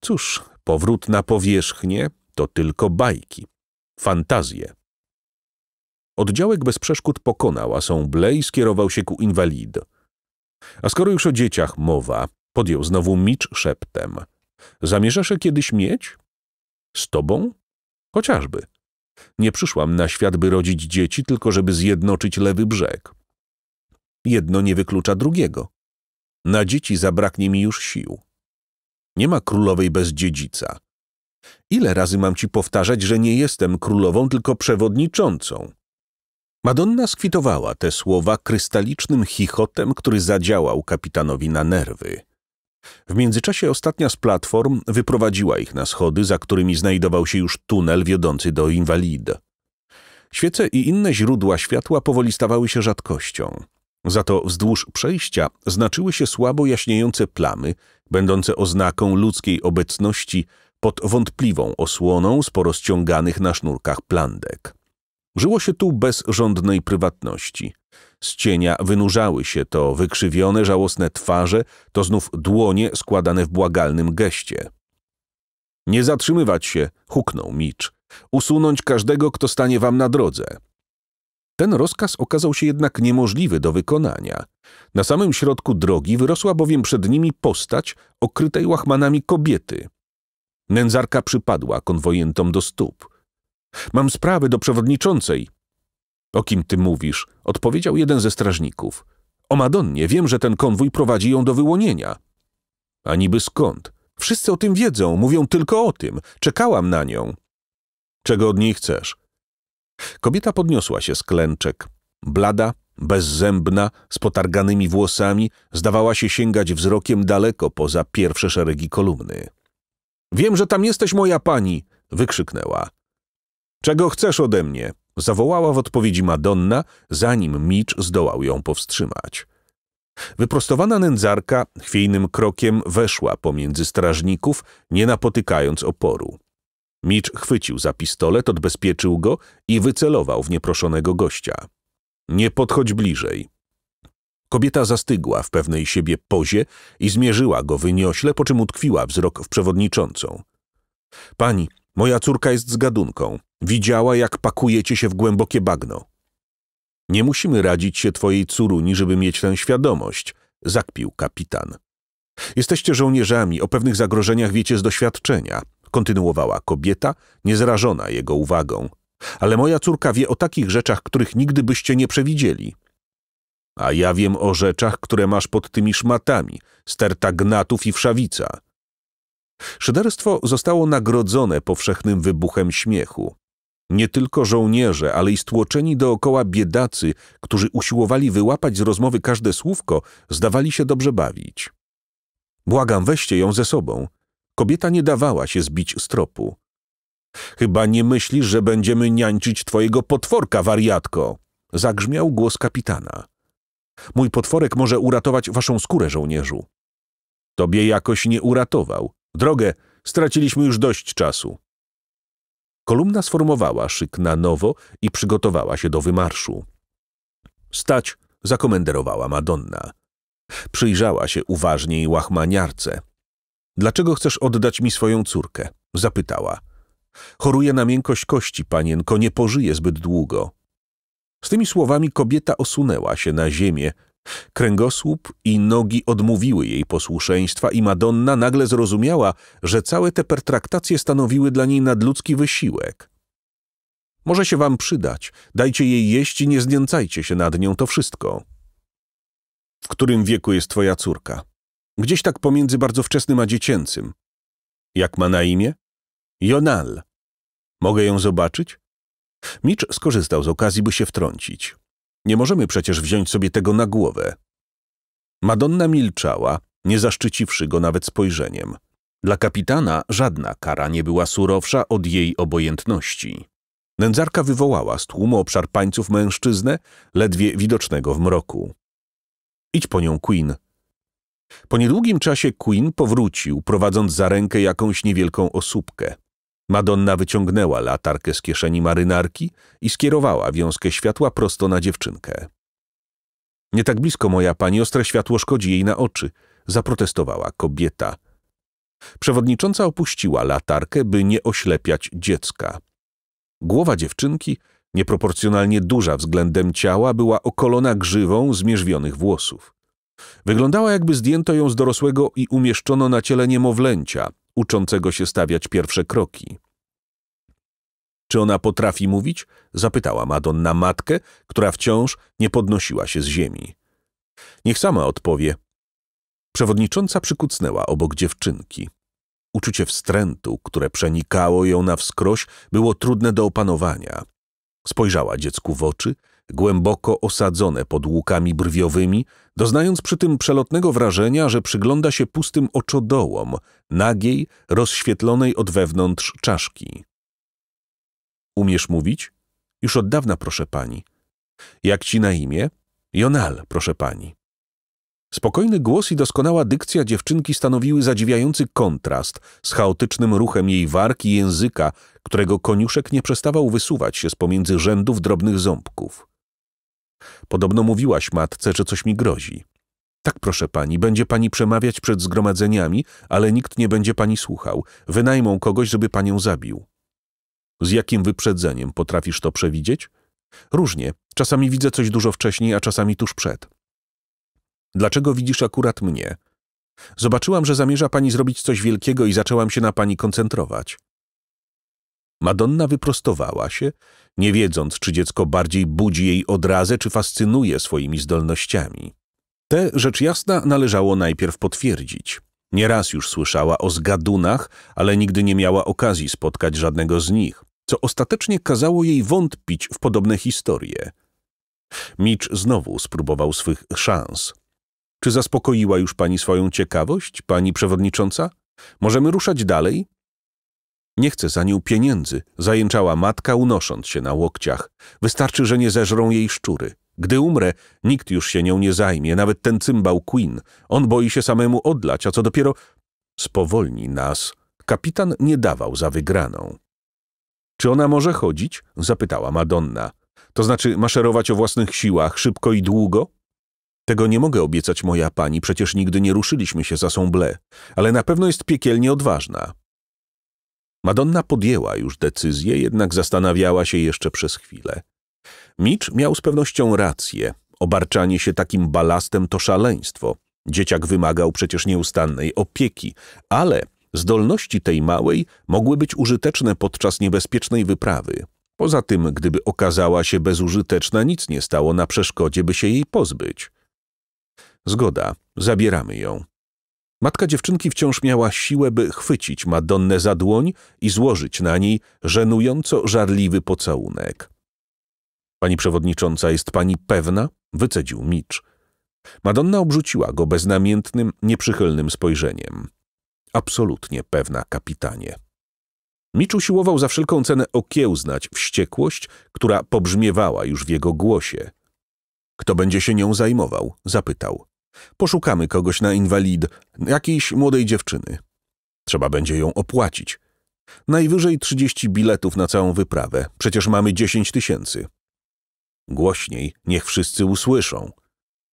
Cóż, powrót na powierzchnię to tylko bajki, fantazje. Oddziałek bez przeszkód pokonał, a są Blej skierował się ku inwalid. A skoro już o dzieciach mowa, podjął znowu Micz szeptem. Zamierzasz kiedyś mieć? Z tobą? Chociażby. Nie przyszłam na świat, by rodzić dzieci, tylko żeby zjednoczyć lewy brzeg. Jedno nie wyklucza drugiego. Na dzieci zabraknie mi już sił. Nie ma królowej bez dziedzica. Ile razy mam ci powtarzać, że nie jestem królową, tylko przewodniczącą? Madonna skwitowała te słowa krystalicznym chichotem, który zadziałał kapitanowi na nerwy. W międzyczasie ostatnia z platform wyprowadziła ich na schody, za którymi znajdował się już tunel wiodący do inwalid. Świece i inne źródła światła powoli stawały się rzadkością. Za to wzdłuż przejścia znaczyły się słabo jaśniejące plamy, będące oznaką ludzkiej obecności pod wątpliwą osłoną sporo ściąganych na sznurkach plandek. Żyło się tu bez żądnej prywatności. Z cienia wynurzały się to wykrzywione, żałosne twarze, to znów dłonie składane w błagalnym geście. Nie zatrzymywać się, huknął Micz. Usunąć każdego, kto stanie wam na drodze. Ten rozkaz okazał się jednak niemożliwy do wykonania. Na samym środku drogi wyrosła bowiem przed nimi postać okrytej łachmanami kobiety. Nędzarka przypadła konwojentom do stóp. Mam sprawy do przewodniczącej, o kim ty mówisz? Odpowiedział jeden ze strażników. O Madonnie, wiem, że ten konwój prowadzi ją do wyłonienia. A niby skąd? Wszyscy o tym wiedzą, mówią tylko o tym. Czekałam na nią. Czego od niej chcesz? Kobieta podniosła się z klęczek. Blada, bezzębna, z potarganymi włosami, zdawała się sięgać wzrokiem daleko poza pierwsze szeregi kolumny. Wiem, że tam jesteś moja pani! wykrzyknęła. Czego chcesz ode mnie? zawołała w odpowiedzi Madonna, zanim Mitch zdołał ją powstrzymać. Wyprostowana nędzarka chwiejnym krokiem weszła pomiędzy strażników, nie napotykając oporu. Mitch chwycił za pistolet, odbezpieczył go i wycelował w nieproszonego gościa. Nie podchodź bliżej. Kobieta zastygła w pewnej siebie pozie i zmierzyła go wyniośle, po czym utkwiła wzrok w przewodniczącą. Pani, Moja córka jest z gadunką. Widziała, jak pakujecie się w głębokie bagno. Nie musimy radzić się twojej córuni, żeby mieć tę świadomość, zakpił kapitan. Jesteście żołnierzami, o pewnych zagrożeniach wiecie z doświadczenia, kontynuowała kobieta, niezrażona jego uwagą. Ale moja córka wie o takich rzeczach, których nigdy byście nie przewidzieli. A ja wiem o rzeczach, które masz pod tymi szmatami, sterta gnatów i wszawica. Szyderstwo zostało nagrodzone powszechnym wybuchem śmiechu. Nie tylko żołnierze, ale i stłoczeni dookoła biedacy, którzy usiłowali wyłapać z rozmowy każde słówko, zdawali się dobrze bawić. Błagam, weźcie ją ze sobą. Kobieta nie dawała się zbić z tropu. Chyba nie myślisz, że będziemy niańczyć twojego potworka, wariatko! Zagrzmiał głos kapitana. Mój potworek może uratować waszą skórę, żołnierzu. Tobie jakoś nie uratował. Drogę straciliśmy już dość czasu. Kolumna sformowała szyk na nowo i przygotowała się do wymarszu. Stać zakomenderowała Madonna. Przyjrzała się uważniej łachmaniarce. Dlaczego chcesz oddać mi swoją córkę? Zapytała. Choruje na miękkość kości, panienko, nie pożyje zbyt długo. Z tymi słowami kobieta osunęła się na ziemię, Kręgosłup i nogi odmówiły jej posłuszeństwa i Madonna nagle zrozumiała, że całe te pertraktacje stanowiły dla niej nadludzki wysiłek. Może się wam przydać. Dajcie jej jeść i nie znęcajcie się nad nią, to wszystko. W którym wieku jest twoja córka? Gdzieś tak pomiędzy bardzo wczesnym a dziecięcym. Jak ma na imię? Jonal. Mogę ją zobaczyć? Mitch skorzystał z okazji, by się wtrącić. Nie możemy przecież wziąć sobie tego na głowę. Madonna milczała, nie zaszczyciwszy go nawet spojrzeniem. Dla kapitana żadna kara nie była surowsza od jej obojętności. Nędzarka wywołała z tłumu obszarpańców mężczyznę, ledwie widocznego w mroku. Idź po nią, Queen. Po niedługim czasie Queen powrócił, prowadząc za rękę jakąś niewielką osóbkę. Madonna wyciągnęła latarkę z kieszeni marynarki i skierowała wiązkę światła prosto na dziewczynkę. Nie tak blisko, moja pani, ostre światło szkodzi jej na oczy, zaprotestowała kobieta. Przewodnicząca opuściła latarkę, by nie oślepiać dziecka. Głowa dziewczynki, nieproporcjonalnie duża względem ciała, była okolona grzywą zmierzwionych włosów. Wyglądała jakby zdjęto ją z dorosłego i umieszczono na ciele niemowlęcia – uczącego się stawiać pierwsze kroki. Czy ona potrafi mówić? Zapytała Madonna matkę, która wciąż nie podnosiła się z ziemi. Niech sama odpowie. Przewodnicząca przykucnęła obok dziewczynki. Uczucie wstrętu, które przenikało ją na wskroś, było trudne do opanowania. Spojrzała dziecku w oczy głęboko osadzone pod łukami brwiowymi, doznając przy tym przelotnego wrażenia, że przygląda się pustym oczodołom, nagiej, rozświetlonej od wewnątrz czaszki. Umiesz mówić? Już od dawna, proszę pani. Jak ci na imię? Jonal, proszę pani. Spokojny głos i doskonała dykcja dziewczynki stanowiły zadziwiający kontrast z chaotycznym ruchem jej warki języka, którego koniuszek nie przestawał wysuwać się z pomiędzy rzędów drobnych ząbków. Podobno mówiłaś matce, że coś mi grozi. Tak, proszę pani, będzie pani przemawiać przed zgromadzeniami, ale nikt nie będzie pani słuchał. Wynajmą kogoś, żeby panią zabił. Z jakim wyprzedzeniem potrafisz to przewidzieć? Różnie. Czasami widzę coś dużo wcześniej, a czasami tuż przed. Dlaczego widzisz akurat mnie? Zobaczyłam, że zamierza pani zrobić coś wielkiego i zaczęłam się na pani koncentrować. Madonna wyprostowała się, nie wiedząc, czy dziecko bardziej budzi jej odrazę, czy fascynuje swoimi zdolnościami. Te, rzecz jasna, należało najpierw potwierdzić. Nieraz już słyszała o zgadunach, ale nigdy nie miała okazji spotkać żadnego z nich, co ostatecznie kazało jej wątpić w podobne historie. Mitch znowu spróbował swych szans. Czy zaspokoiła już pani swoją ciekawość, pani przewodnicząca? Możemy ruszać dalej? Nie chcę za nią pieniędzy, zajęczała matka, unosząc się na łokciach. Wystarczy, że nie zeżrą jej szczury. Gdy umrę, nikt już się nią nie zajmie, nawet ten cymbał Queen. On boi się samemu odlać, a co dopiero spowolni nas. Kapitan nie dawał za wygraną. Czy ona może chodzić? zapytała Madonna. To znaczy maszerować o własnych siłach, szybko i długo? Tego nie mogę obiecać, moja pani, przecież nigdy nie ruszyliśmy się za Sąble, ale na pewno jest piekielnie odważna. Madonna podjęła już decyzję, jednak zastanawiała się jeszcze przez chwilę. Mitch miał z pewnością rację. Obarczanie się takim balastem to szaleństwo. Dzieciak wymagał przecież nieustannej opieki, ale zdolności tej małej mogły być użyteczne podczas niebezpiecznej wyprawy. Poza tym, gdyby okazała się bezużyteczna, nic nie stało na przeszkodzie, by się jej pozbyć. Zgoda, zabieramy ją. Matka dziewczynki wciąż miała siłę, by chwycić Madonnę za dłoń i złożyć na niej żenująco żarliwy pocałunek. Pani przewodnicząca, jest pani pewna? Wycedził Micz. Madonna obrzuciła go beznamiętnym, nieprzychylnym spojrzeniem. Absolutnie pewna, kapitanie. Micz usiłował za wszelką cenę okiełznać wściekłość, która pobrzmiewała już w jego głosie. Kto będzie się nią zajmował? zapytał. Poszukamy kogoś na inwalid, jakiejś młodej dziewczyny. Trzeba będzie ją opłacić. Najwyżej 30 biletów na całą wyprawę, przecież mamy 10 tysięcy. Głośniej, niech wszyscy usłyszą.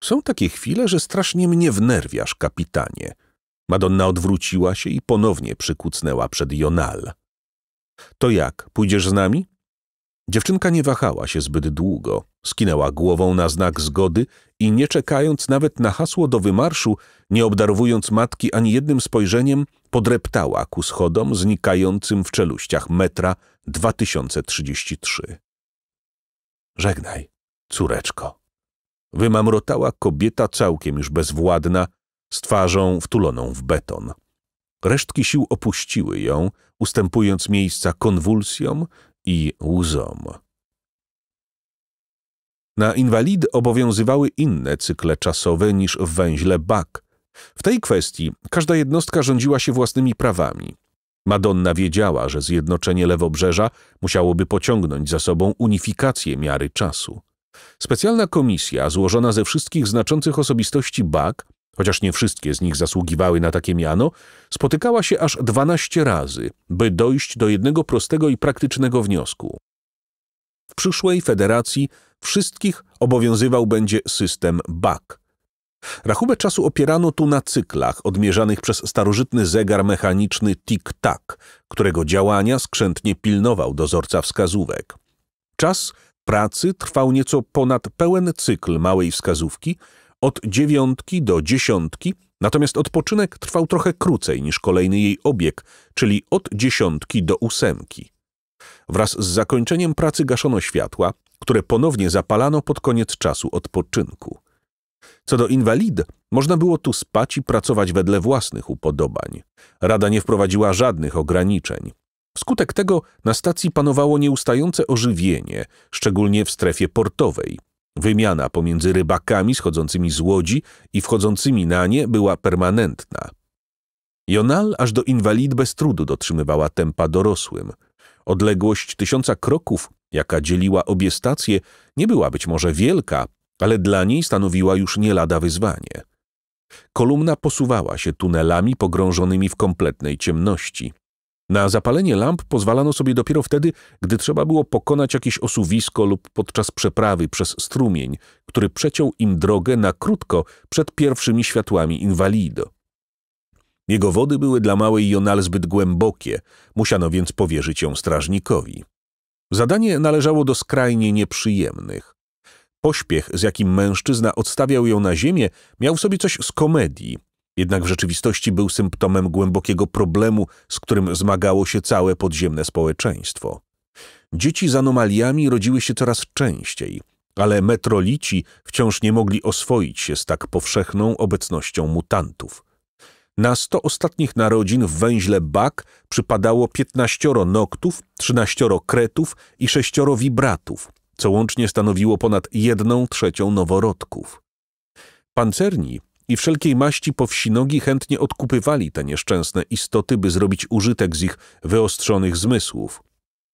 Są takie chwile, że strasznie mnie wnerwiasz, kapitanie. Madonna odwróciła się i ponownie przykucnęła przed Jonal. To jak, pójdziesz z nami? Dziewczynka nie wahała się zbyt długo. Skinęła głową na znak zgody i nie czekając nawet na hasło do wymarszu, nie obdarowując matki ani jednym spojrzeniem, podreptała ku schodom znikającym w czeluściach metra 2033. Żegnaj, córeczko. Wymamrotała kobieta całkiem już bezwładna, z twarzą wtuloną w beton. Resztki sił opuściły ją, ustępując miejsca konwulsjom i łzom. Na inwalid obowiązywały inne cykle czasowe niż w węźle Bak. W tej kwestii każda jednostka rządziła się własnymi prawami. Madonna wiedziała, że zjednoczenie Lewobrzeża musiałoby pociągnąć za sobą unifikację miary czasu. Specjalna komisja, złożona ze wszystkich znaczących osobistości BAK, chociaż nie wszystkie z nich zasługiwały na takie miano, spotykała się aż 12 razy, by dojść do jednego prostego i praktycznego wniosku. W przyszłej federacji wszystkich obowiązywał będzie system BAC. Rachubę czasu opierano tu na cyklach odmierzanych przez starożytny zegar mechaniczny tik-tak, którego działania skrzętnie pilnował dozorca wskazówek. Czas pracy trwał nieco ponad pełen cykl małej wskazówki, od dziewiątki do dziesiątki, natomiast odpoczynek trwał trochę krócej niż kolejny jej obieg, czyli od dziesiątki do ósemki. Wraz z zakończeniem pracy gaszono światła, które ponownie zapalano pod koniec czasu odpoczynku. Co do inwalid, można było tu spać i pracować wedle własnych upodobań. Rada nie wprowadziła żadnych ograniczeń. Wskutek tego na stacji panowało nieustające ożywienie, szczególnie w strefie portowej. Wymiana pomiędzy rybakami schodzącymi z łodzi i wchodzącymi na nie była permanentna. Jonal aż do inwalid bez trudu dotrzymywała tempa dorosłym – Odległość tysiąca kroków, jaka dzieliła obie stacje, nie była być może wielka, ale dla niej stanowiła już nie lada wyzwanie. Kolumna posuwała się tunelami pogrążonymi w kompletnej ciemności. Na zapalenie lamp pozwalano sobie dopiero wtedy, gdy trzeba było pokonać jakieś osuwisko lub podczas przeprawy przez strumień, który przeciął im drogę na krótko przed pierwszymi światłami inwalido. Jego wody były dla małej Jonal zbyt głębokie, musiano więc powierzyć ją strażnikowi. Zadanie należało do skrajnie nieprzyjemnych. Pośpiech, z jakim mężczyzna odstawiał ją na ziemię, miał w sobie coś z komedii, jednak w rzeczywistości był symptomem głębokiego problemu, z którym zmagało się całe podziemne społeczeństwo. Dzieci z anomaliami rodziły się coraz częściej, ale metrolici wciąż nie mogli oswoić się z tak powszechną obecnością mutantów – na 100 ostatnich narodzin w węźle Bak przypadało 15 noktów, 13 kretów i 6 wibratów, co łącznie stanowiło ponad 1 trzecią noworodków. Pancerni i wszelkiej maści powsinogi chętnie odkupywali te nieszczęsne istoty, by zrobić użytek z ich wyostrzonych zmysłów.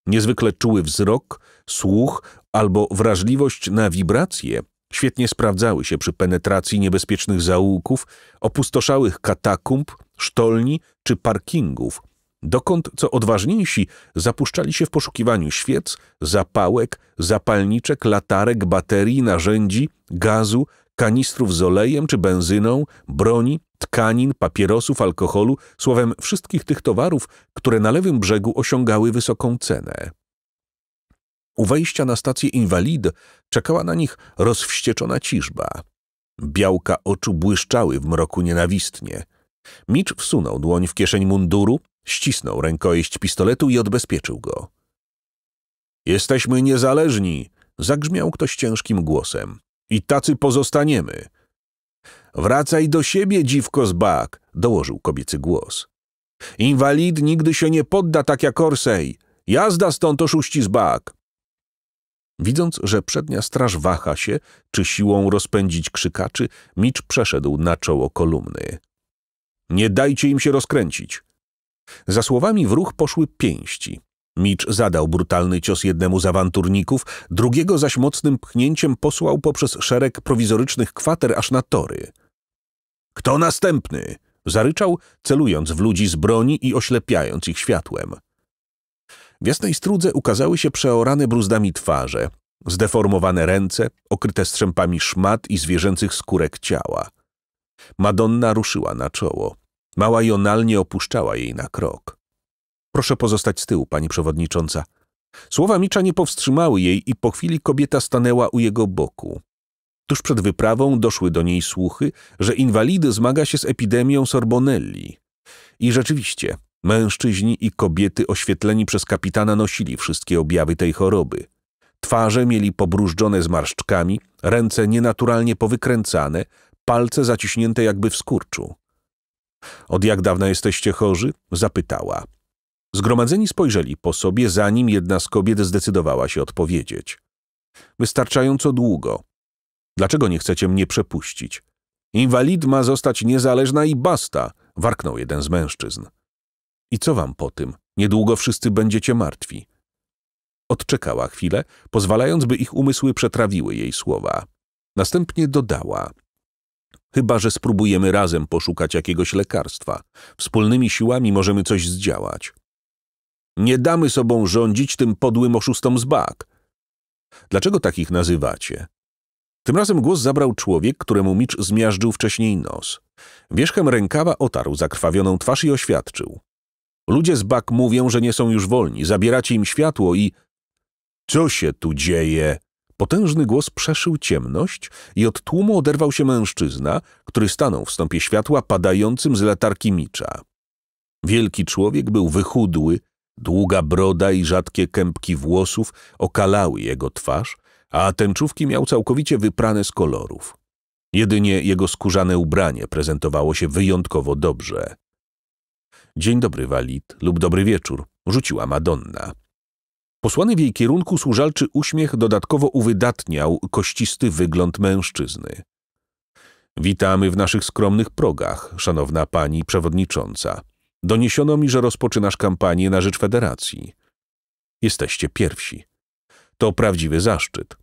Niezwykle czuły wzrok, słuch albo wrażliwość na wibracje Świetnie sprawdzały się przy penetracji niebezpiecznych zaułków, opustoszałych katakumb, sztolni czy parkingów, dokąd co odważniejsi zapuszczali się w poszukiwaniu świec, zapałek, zapalniczek, latarek, baterii, narzędzi, gazu, kanistrów z olejem czy benzyną, broni, tkanin, papierosów, alkoholu, słowem wszystkich tych towarów, które na lewym brzegu osiągały wysoką cenę. U wejścia na stację inwalid czekała na nich rozwścieczona ciżba. Białka oczu błyszczały w mroku nienawistnie. Mitch wsunął dłoń w kieszeń munduru, ścisnął rękojeść pistoletu i odbezpieczył go. Jesteśmy niezależni, zagrzmiał ktoś ciężkim głosem. I tacy pozostaniemy. Wracaj do siebie, dziwko z bak, dołożył kobiecy głos. Inwalid nigdy się nie podda tak jak Orsej. Jazda stąd oszuści z bak. Widząc, że przednia straż waha się, czy siłą rozpędzić krzykaczy, Micz przeszedł na czoło kolumny. Nie dajcie im się rozkręcić! Za słowami w ruch poszły pięści. Micz zadał brutalny cios jednemu z awanturników, drugiego zaś mocnym pchnięciem posłał poprzez szereg prowizorycznych kwater aż na tory. Kto następny? Zaryczał, celując w ludzi z broni i oślepiając ich światłem. W jasnej strudze ukazały się przeorane bruzdami twarze, zdeformowane ręce, okryte strzępami szmat i zwierzęcych skórek ciała. Madonna ruszyła na czoło. Mała Jonal nie opuszczała jej na krok. Proszę pozostać z tyłu, pani przewodnicząca. Słowa Micza nie powstrzymały jej i po chwili kobieta stanęła u jego boku. Tuż przed wyprawą doszły do niej słuchy, że inwalid zmaga się z epidemią Sorbonelli. I rzeczywiście, Mężczyźni i kobiety oświetleni przez kapitana nosili wszystkie objawy tej choroby. Twarze mieli pobrużdżone zmarszczkami, ręce nienaturalnie powykręcane, palce zaciśnięte jakby w skurczu. Od jak dawna jesteście chorzy? zapytała. Zgromadzeni spojrzeli po sobie, zanim jedna z kobiet zdecydowała się odpowiedzieć. Wystarczająco długo. Dlaczego nie chcecie mnie przepuścić? Inwalid ma zostać niezależna i basta, warknął jeden z mężczyzn. I co wam po tym? Niedługo wszyscy będziecie martwi. Odczekała chwilę, pozwalając, by ich umysły przetrawiły jej słowa. Następnie dodała. Chyba, że spróbujemy razem poszukać jakiegoś lekarstwa. Wspólnymi siłami możemy coś zdziałać. Nie damy sobą rządzić tym podłym oszustom z bak. Dlaczego takich nazywacie? Tym razem głos zabrał człowiek, któremu Micz zmiażdżył wcześniej nos. Wierzchem rękawa otarł zakrwawioną twarz i oświadczył. Ludzie z Bak mówią, że nie są już wolni. Zabieracie im światło i... Co się tu dzieje? Potężny głos przeszył ciemność i od tłumu oderwał się mężczyzna, który stanął w stąpie światła padającym z latarki micza. Wielki człowiek był wychudły, długa broda i rzadkie kępki włosów okalały jego twarz, a tęczówki miał całkowicie wyprane z kolorów. Jedynie jego skórzane ubranie prezentowało się wyjątkowo dobrze. Dzień dobry, Walid, lub dobry wieczór, rzuciła Madonna. Posłany w jej kierunku służalczy uśmiech dodatkowo uwydatniał kościsty wygląd mężczyzny. Witamy w naszych skromnych progach, szanowna pani przewodnicząca. Doniesiono mi, że rozpoczynasz kampanię na rzecz federacji. Jesteście pierwsi. To prawdziwy zaszczyt.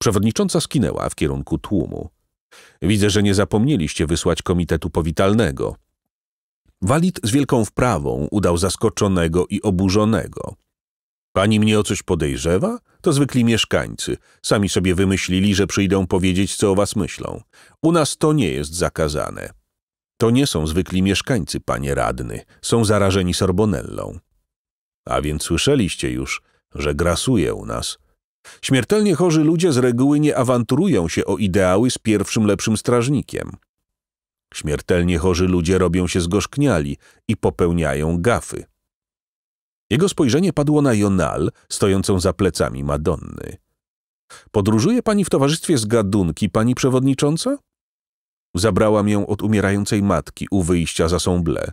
Przewodnicząca skinęła w kierunku tłumu. Widzę, że nie zapomnieliście wysłać komitetu powitalnego. Walid z wielką wprawą udał zaskoczonego i oburzonego. Pani mnie o coś podejrzewa? To zwykli mieszkańcy. Sami sobie wymyślili, że przyjdą powiedzieć, co o was myślą. U nas to nie jest zakazane. To nie są zwykli mieszkańcy, panie radny. Są zarażeni sorbonellą. A więc słyszeliście już, że grasuje u nas. Śmiertelnie chorzy ludzie z reguły nie awanturują się o ideały z pierwszym lepszym strażnikiem. Śmiertelnie chorzy ludzie robią się zgorzkniali i popełniają gafy. Jego spojrzenie padło na Jonal, stojącą za plecami Madonny. Podróżuje pani w towarzystwie z gadunki, pani przewodnicząca? Zabrałam ją od umierającej matki u wyjścia za sąble.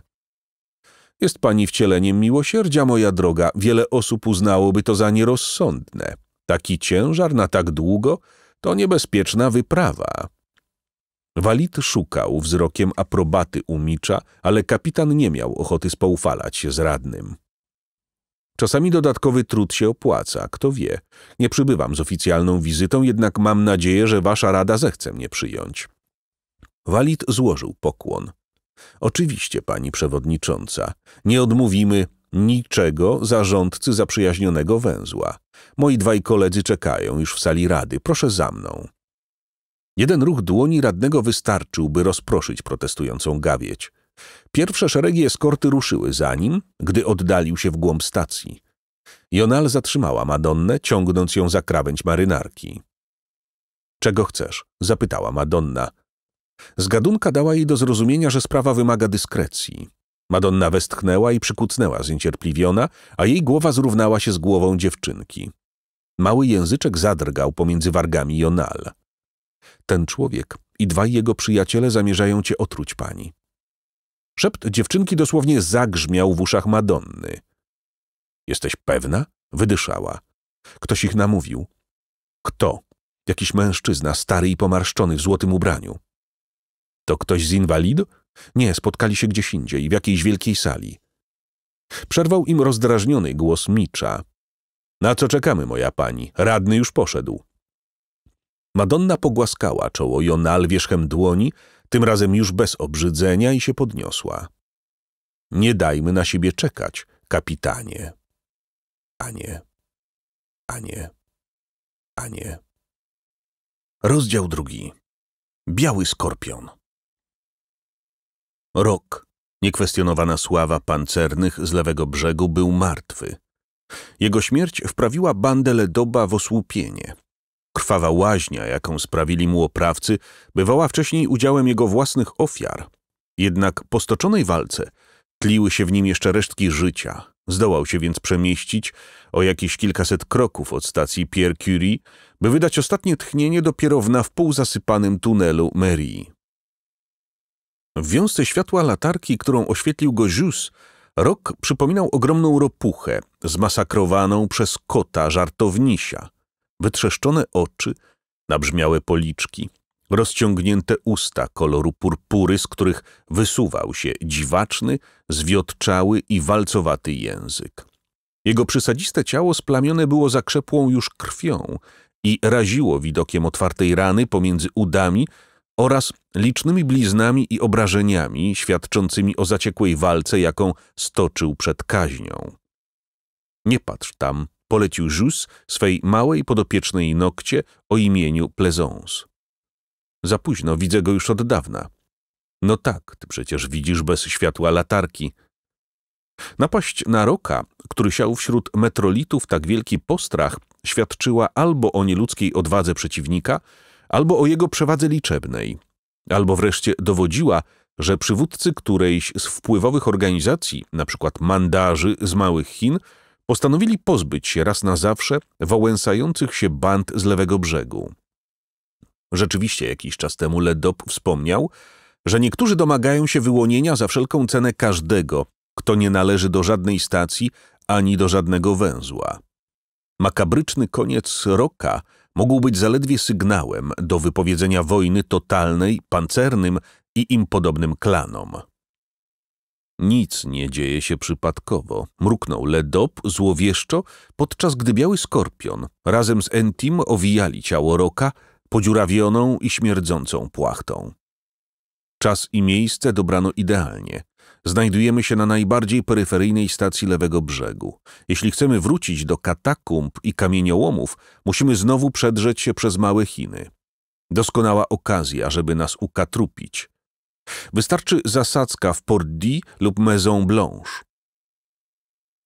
Jest pani wcieleniem miłosierdzia, moja droga. Wiele osób uznałoby to za nierozsądne. Taki ciężar na tak długo to niebezpieczna wyprawa. Walit szukał wzrokiem aprobaty umicza, ale kapitan nie miał ochoty spoufalać się z radnym. Czasami dodatkowy trud się opłaca, kto wie. Nie przybywam z oficjalną wizytą, jednak mam nadzieję, że wasza rada zechce mnie przyjąć. Walit złożył pokłon. Oczywiście, pani przewodnicząca, nie odmówimy niczego zarządcy zaprzyjaźnionego węzła. Moi dwaj koledzy czekają już w sali rady, proszę za mną. Jeden ruch dłoni radnego wystarczył, by rozproszyć protestującą gawieć. Pierwsze szeregi eskorty ruszyły za nim, gdy oddalił się w głąb stacji. Jonal zatrzymała Madonnę, ciągnąc ją za krawędź marynarki. Czego chcesz? zapytała Madonna. Zgadunka dała jej do zrozumienia, że sprawa wymaga dyskrecji. Madonna westchnęła i przykucnęła zniecierpliwiona, a jej głowa zrównała się z głową dziewczynki. Mały języczek zadrgał pomiędzy wargami Jonal. Ten człowiek i dwaj jego przyjaciele zamierzają cię otruć pani. Szept dziewczynki dosłownie zagrzmiał w uszach Madonny. Jesteś pewna? Wydyszała. Ktoś ich namówił. Kto? Jakiś mężczyzna, stary i pomarszczony w złotym ubraniu. To ktoś z inwalid? Nie, spotkali się gdzieś indziej, w jakiejś wielkiej sali. Przerwał im rozdrażniony głos Micza. Na co czekamy, moja pani? Radny już poszedł. Madonna pogłaskała czoło Jonal wierzchem dłoni, tym razem już bez obrzydzenia i się podniosła. Nie dajmy na siebie czekać, kapitanie. Anie, anie, anie. Rozdział drugi. Biały skorpion. Rok, niekwestionowana sława pancernych z lewego brzegu, był martwy. Jego śmierć wprawiła bandę Ledoba w osłupienie. Krwawa łaźnia, jaką sprawili mu oprawcy, bywała wcześniej udziałem jego własnych ofiar. Jednak po stoczonej walce tliły się w nim jeszcze resztki życia. Zdołał się więc przemieścić o jakieś kilkaset kroków od stacji Pierre Curie, by wydać ostatnie tchnienie dopiero w nawpół zasypanym tunelu Meri. W wiązce światła latarki, którą oświetlił go Jus, Rok przypominał ogromną ropuchę, zmasakrowaną przez kota żartownisia wytrzeszczone oczy, nabrzmiałe policzki, rozciągnięte usta koloru purpury, z których wysuwał się dziwaczny, zwiotczały i walcowaty język. Jego przysadziste ciało splamione było zakrzepłą już krwią i raziło widokiem otwartej rany pomiędzy udami oraz licznymi bliznami i obrażeniami świadczącymi o zaciekłej walce, jaką stoczył przed kaźnią. Nie patrz tam, polecił Jus swej małej podopiecznej nokcie o imieniu Plezons. Za późno, widzę go już od dawna. No tak, ty przecież widzisz bez światła latarki. Napaść na Roka, który siał wśród metrolitów tak wielki postrach, świadczyła albo o nieludzkiej odwadze przeciwnika, albo o jego przewadze liczebnej, albo wreszcie dowodziła, że przywódcy którejś z wpływowych organizacji, np. mandarzy z Małych Chin, postanowili pozbyć się raz na zawsze wałęsających się band z lewego brzegu. Rzeczywiście jakiś czas temu Ledop wspomniał, że niektórzy domagają się wyłonienia za wszelką cenę każdego, kto nie należy do żadnej stacji ani do żadnego węzła. Makabryczny koniec roka mógł być zaledwie sygnałem do wypowiedzenia wojny totalnej pancernym i im podobnym klanom. Nic nie dzieje się przypadkowo, mruknął Ledop złowieszczo, podczas gdy biały skorpion razem z Entim owijali ciało roka podziurawioną i śmierdzącą płachtą. Czas i miejsce dobrano idealnie. Znajdujemy się na najbardziej peryferyjnej stacji lewego brzegu. Jeśli chcemy wrócić do katakumb i kamieniołomów, musimy znowu przedrzeć się przez małe Chiny. Doskonała okazja, żeby nas ukatrupić. Wystarczy zasadzka w Port D lub Maison Blanche.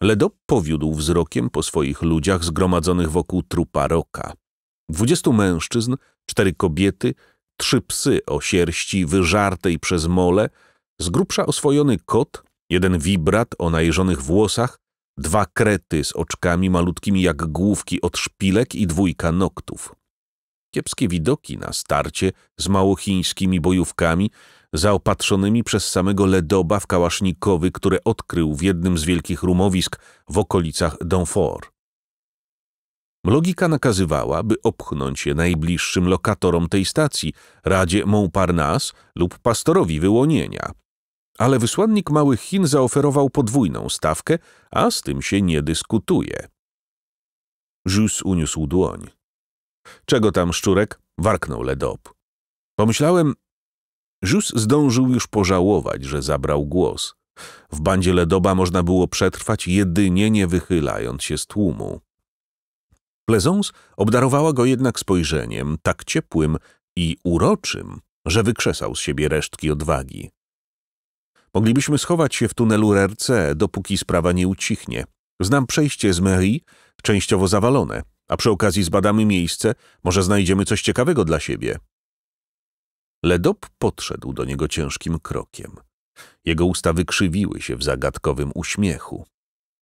Ledop powiódł wzrokiem po swoich ludziach zgromadzonych wokół trupa Roka. Dwudziestu mężczyzn, cztery kobiety, trzy psy o sierści wyżartej przez mole, z grubsza oswojony kot, jeden wibrat o najeżonych włosach, dwa krety z oczkami malutkimi jak główki od szpilek i dwójka noktów. Kiepskie widoki na starcie z małochińskimi bojówkami – zaopatrzonymi przez samego Ledoba w kałasznikowy, które odkrył w jednym z wielkich rumowisk w okolicach Donfort. Logika nakazywała, by opchnąć je najbliższym lokatorom tej stacji, Radzie Montparnasse lub pastorowi wyłonienia. Ale wysłannik Małych Chin zaoferował podwójną stawkę, a z tym się nie dyskutuje. Jus uniósł dłoń. Czego tam, szczurek? Warknął Ledob. Pomyślałem, Żus zdążył już pożałować, że zabrał głos. W bandzie Ledoba można było przetrwać jedynie nie wychylając się z tłumu. Plezons obdarowała go jednak spojrzeniem tak ciepłym i uroczym, że wykrzesał z siebie resztki odwagi. Moglibyśmy schować się w tunelu RC, dopóki sprawa nie ucichnie. Znam przejście z Mairie, częściowo zawalone, a przy okazji zbadamy miejsce, może znajdziemy coś ciekawego dla siebie, Ledop podszedł do niego ciężkim krokiem. Jego usta wykrzywiły się w zagadkowym uśmiechu.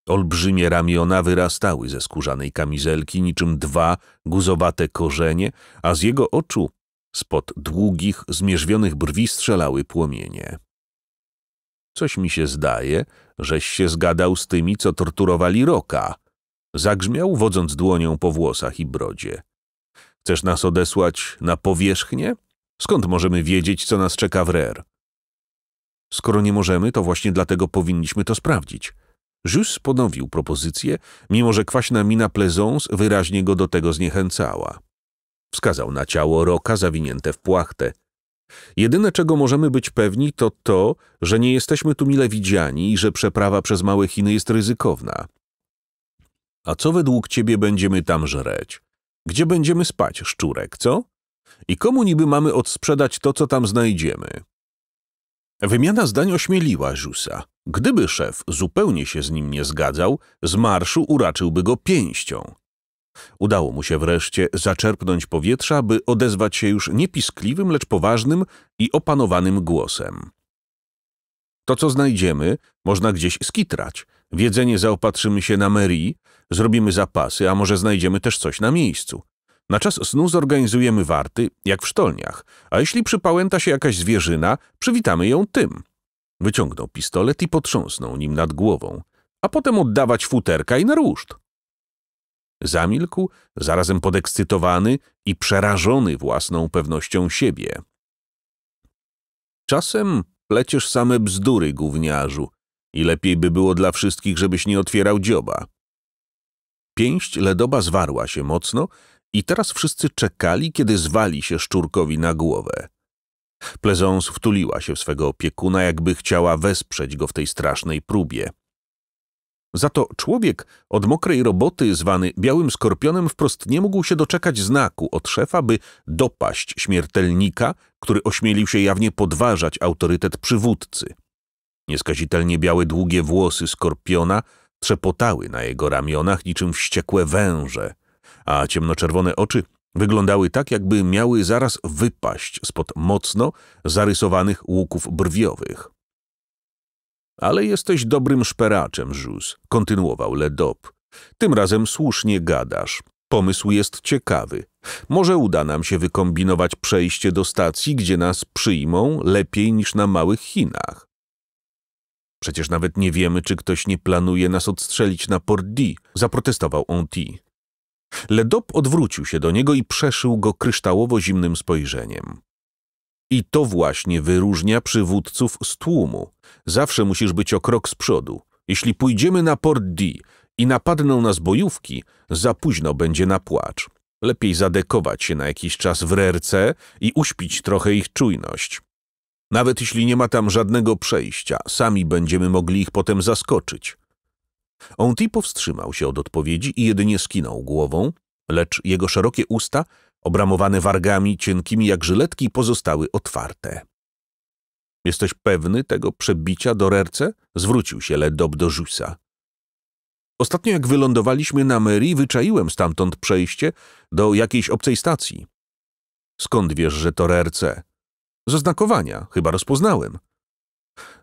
Olbrzymie ramiona wyrastały ze skórzanej kamizelki niczym dwa guzowate korzenie, a z jego oczu spod długich, zmierzwionych brwi strzelały płomienie. Coś mi się zdaje, żeś się zgadał z tymi, co torturowali Roka. Zagrzmiał, wodząc dłonią po włosach i brodzie. Chcesz nas odesłać na powierzchnię? Skąd możemy wiedzieć, co nas czeka w RER? Skoro nie możemy, to właśnie dlatego powinniśmy to sprawdzić. Jus ponowił propozycję, mimo że kwaśna mina Plezons wyraźnie go do tego zniechęcała. Wskazał na ciało Roka zawinięte w płachtę. Jedyne, czego możemy być pewni, to to, że nie jesteśmy tu mile widziani i że przeprawa przez małe Chiny jest ryzykowna. A co według ciebie będziemy tam żreć? Gdzie będziemy spać, szczurek, co? I komu niby mamy odsprzedać to, co tam znajdziemy? Wymiana zdań ośmieliła Żusa. Gdyby szef zupełnie się z nim nie zgadzał, z marszu uraczyłby go pięścią. Udało mu się wreszcie zaczerpnąć powietrza, by odezwać się już niepiskliwym, lecz poważnym i opanowanym głosem. To, co znajdziemy, można gdzieś skitrać. W jedzenie zaopatrzymy się na Meri, zrobimy zapasy, a może znajdziemy też coś na miejscu. Na czas snu zorganizujemy warty, jak w sztolniach, a jeśli przypałęta się jakaś zwierzyna, przywitamy ją tym. Wyciągnął pistolet i potrząsnął nim nad głową, a potem oddawać futerka i na ruszt. Zamilkł, zarazem podekscytowany i przerażony własną pewnością siebie. Czasem pleciesz same bzdury, gówniarzu, i lepiej by było dla wszystkich, żebyś nie otwierał dzioba. Pięść ledoba zwarła się mocno, i teraz wszyscy czekali, kiedy zwali się szczurkowi na głowę. Plezons wtuliła się w swego opiekuna, jakby chciała wesprzeć go w tej strasznej próbie. Za to człowiek od mokrej roboty, zwany białym skorpionem, wprost nie mógł się doczekać znaku od szefa, by dopaść śmiertelnika, który ośmielił się jawnie podważać autorytet przywódcy. Nieskazitelnie białe długie włosy skorpiona trzepotały na jego ramionach niczym wściekłe węże – a ciemnoczerwone oczy wyglądały tak, jakby miały zaraz wypaść spod mocno zarysowanych łuków brwiowych. Ale jesteś dobrym szperaczem, Żus, kontynuował Ledop. Tym razem słusznie gadasz. Pomysł jest ciekawy. Może uda nam się wykombinować przejście do stacji, gdzie nas przyjmą lepiej niż na małych Chinach. Przecież nawet nie wiemy, czy ktoś nie planuje nas odstrzelić na Port D, zaprotestował Onti. Ledop odwrócił się do niego i przeszył go kryształowo-zimnym spojrzeniem. I to właśnie wyróżnia przywódców z tłumu. Zawsze musisz być o krok z przodu. Jeśli pójdziemy na Port D i napadną nas bojówki, za późno będzie na płacz. Lepiej zadekować się na jakiś czas w rerce i uśpić trochę ich czujność. Nawet jeśli nie ma tam żadnego przejścia, sami będziemy mogli ich potem zaskoczyć. Onti powstrzymał się od odpowiedzi i jedynie skinął głową, lecz jego szerokie usta, obramowane wargami cienkimi jak żyletki, pozostały otwarte. Jesteś pewny tego przebicia do Rerce? Zwrócił się Ledob do Żusa. Ostatnio jak wylądowaliśmy na Meri, wyczaiłem stamtąd przejście do jakiejś obcej stacji. Skąd wiesz, że to Rerce? Z oznakowania, chyba rozpoznałem.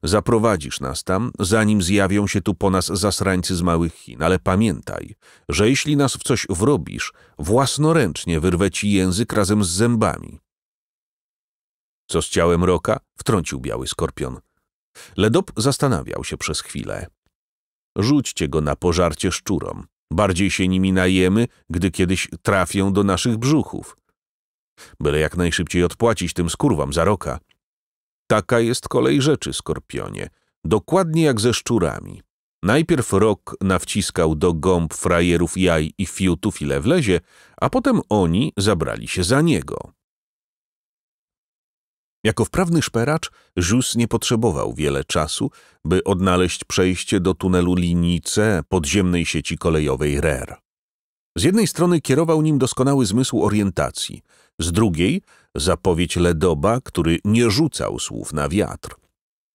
Zaprowadzisz nas tam, zanim zjawią się tu po nas zasrańcy z małych Chin, ale pamiętaj, że jeśli nas w coś wrobisz, własnoręcznie wyrwę ci język razem z zębami. Co z ciałem Roka? Wtrącił biały skorpion. Ledop zastanawiał się przez chwilę. Rzućcie go na pożarcie szczurom. Bardziej się nimi najemy, gdy kiedyś trafią do naszych brzuchów. Byle jak najszybciej odpłacić tym skurwom za Roka – Taka jest kolej rzeczy, Skorpionie, dokładnie jak ze szczurami. Najpierw rok nawciskał do gąb frajerów jaj i fiutów ile wlezie, a potem oni zabrali się za niego. Jako wprawny szperacz, Żus nie potrzebował wiele czasu, by odnaleźć przejście do tunelu linii C podziemnej sieci kolejowej RER. Z jednej strony kierował nim doskonały zmysł orientacji, z drugiej zapowiedź Ledoba, który nie rzucał słów na wiatr.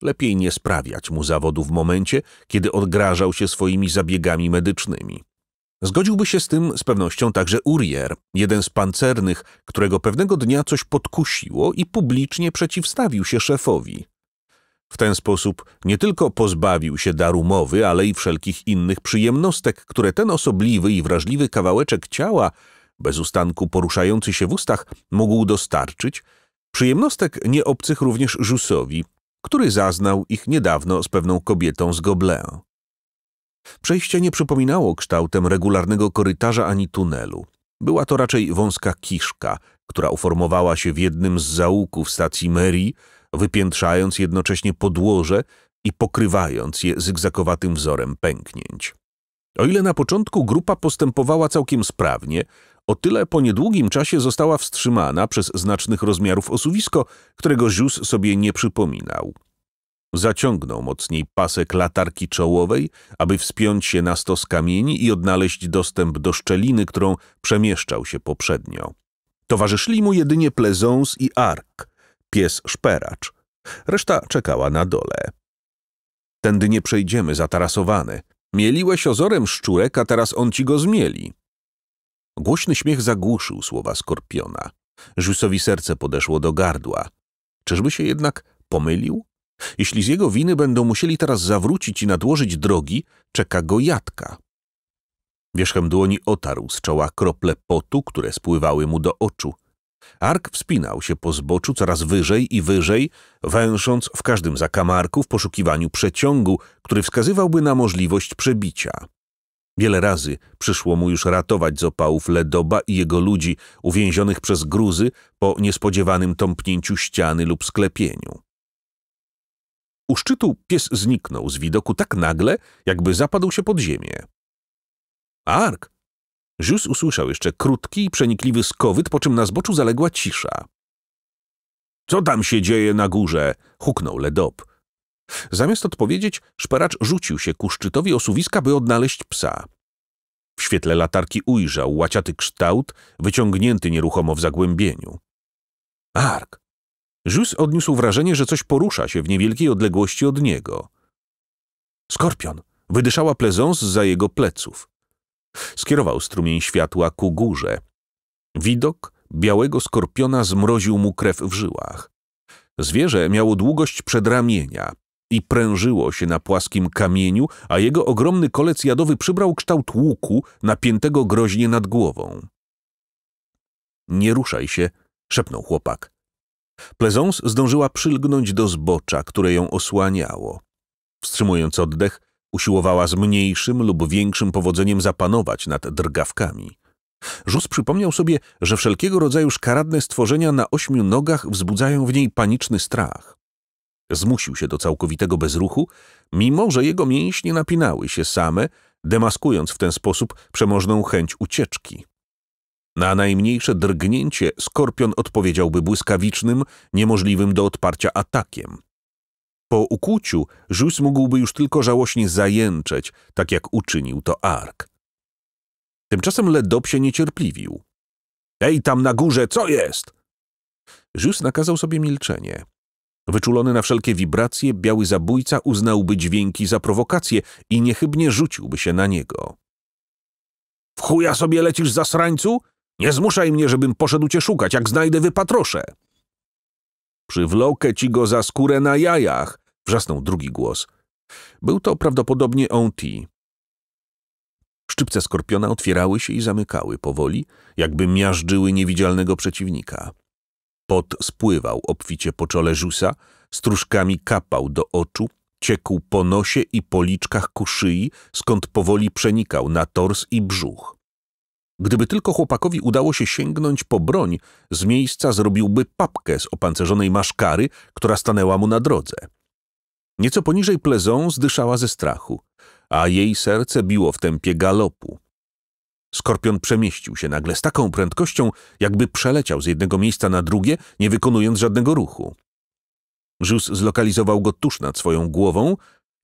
Lepiej nie sprawiać mu zawodu w momencie, kiedy odgrażał się swoimi zabiegami medycznymi. Zgodziłby się z tym z pewnością także Urier, jeden z pancernych, którego pewnego dnia coś podkusiło i publicznie przeciwstawił się szefowi. W ten sposób nie tylko pozbawił się daru mowy, ale i wszelkich innych przyjemnostek, które ten osobliwy i wrażliwy kawałeczek ciała bez ustanku poruszający się w ustach, mógł dostarczyć, przyjemnostek nieobcych również Żusowi, który zaznał ich niedawno z pewną kobietą z Gobelin. Przejście nie przypominało kształtem regularnego korytarza ani tunelu. Była to raczej wąska kiszka, która uformowała się w jednym z zaułków stacji Mary, wypiętrzając jednocześnie podłoże i pokrywając je zygzakowatym wzorem pęknięć. O ile na początku grupa postępowała całkiem sprawnie, o tyle po niedługim czasie została wstrzymana przez znacznych rozmiarów osuwisko, którego Zius sobie nie przypominał. Zaciągnął mocniej pasek latarki czołowej, aby wspiąć się na stos kamieni i odnaleźć dostęp do szczeliny, którą przemieszczał się poprzednio. Towarzyszyli mu jedynie Plezons i Ark, pies szperacz. Reszta czekała na dole. Tędy nie przejdziemy, zatarasowany. Mieliłeś ozorem szczurek, a teraz on ci go zmieli, Głośny śmiech zagłuszył słowa skorpiona. Żusowi serce podeszło do gardła. Czyżby się jednak pomylił? Jeśli z jego winy będą musieli teraz zawrócić i nadłożyć drogi, czeka go jadka. Wierzchem dłoni otarł z czoła krople potu, które spływały mu do oczu. Ark wspinał się po zboczu coraz wyżej i wyżej, węsząc w każdym zakamarku w poszukiwaniu przeciągu, który wskazywałby na możliwość przebicia. Wiele razy przyszło mu już ratować z opałów Ledoba i jego ludzi uwięzionych przez gruzy po niespodziewanym tąpnięciu ściany lub sklepieniu. U szczytu pies zniknął z widoku tak nagle, jakby zapadł się pod ziemię. Ark! Zius usłyszał jeszcze krótki i przenikliwy skowyt, po czym na zboczu zaległa cisza. Co tam się dzieje na górze? huknął Ledob. Zamiast odpowiedzieć, szperacz rzucił się ku szczytowi osuwiska, by odnaleźć psa. W świetle latarki ujrzał łaciaty kształt, wyciągnięty nieruchomo w zagłębieniu. Ark! Jus odniósł wrażenie, że coś porusza się w niewielkiej odległości od niego. Skorpion! Wydyszała plezons za jego pleców. Skierował strumień światła ku górze. Widok białego skorpiona zmroził mu krew w żyłach. Zwierzę miało długość przedramienia, i prężyło się na płaskim kamieniu, a jego ogromny kolec jadowy przybrał kształt łuku napiętego groźnie nad głową. Nie ruszaj się, szepnął chłopak. Plezons zdążyła przylgnąć do zbocza, które ją osłaniało. Wstrzymując oddech, usiłowała z mniejszym lub większym powodzeniem zapanować nad drgawkami. Żus przypomniał sobie, że wszelkiego rodzaju szkaradne stworzenia na ośmiu nogach wzbudzają w niej paniczny strach. Zmusił się do całkowitego bezruchu, mimo że jego mięśnie napinały się same, demaskując w ten sposób przemożną chęć ucieczki. Na najmniejsze drgnięcie skorpion odpowiedziałby błyskawicznym, niemożliwym do odparcia atakiem. Po ukłuciu Żus mógłby już tylko żałośnie zajęczeć, tak jak uczynił to Ark. Tymczasem Ledop się niecierpliwił. – Ej, tam na górze, co jest? Żus nakazał sobie milczenie. Wyczulony na wszelkie wibracje, biały zabójca uznałby dźwięki za prowokację i niechybnie rzuciłby się na niego. W chuja sobie lecisz za srańcu? Nie zmuszaj mnie, żebym poszedł cię szukać, jak znajdę wypatroszę. Przywlokę ci go za skórę na jajach, wrzasnął drugi głos. Był to prawdopodobnie Onti. Szczypce skorpiona otwierały się i zamykały powoli, jakby miażdżyły niewidzialnego przeciwnika. Pot spływał obficie po czole Żusa, stróżkami kapał do oczu, ciekł po nosie i policzkach ku szyi, skąd powoli przenikał na tors i brzuch. Gdyby tylko chłopakowi udało się sięgnąć po broń, z miejsca zrobiłby papkę z opancerzonej maszkary, która stanęła mu na drodze. Nieco poniżej plezą zdyszała ze strachu, a jej serce biło w tempie galopu. Skorpion przemieścił się nagle z taką prędkością, jakby przeleciał z jednego miejsca na drugie, nie wykonując żadnego ruchu. Żus zlokalizował go tuż nad swoją głową,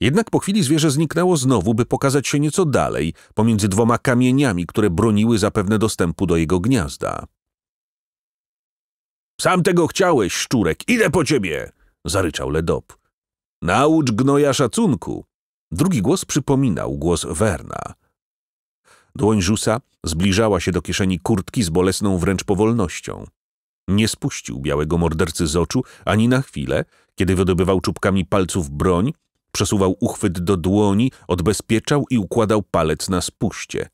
jednak po chwili zwierzę zniknęło znowu, by pokazać się nieco dalej, pomiędzy dwoma kamieniami, które broniły zapewne dostępu do jego gniazda. Sam tego chciałeś, szczurek, idę po ciebie! zaryczał Ledop. Naucz gnoja szacunku! Drugi głos przypominał głos Werna. Dłoń Żusa zbliżała się do kieszeni kurtki z bolesną wręcz powolnością. Nie spuścił białego mordercy z oczu ani na chwilę, kiedy wydobywał czubkami palców broń, przesuwał uchwyt do dłoni, odbezpieczał i układał palec na spuście.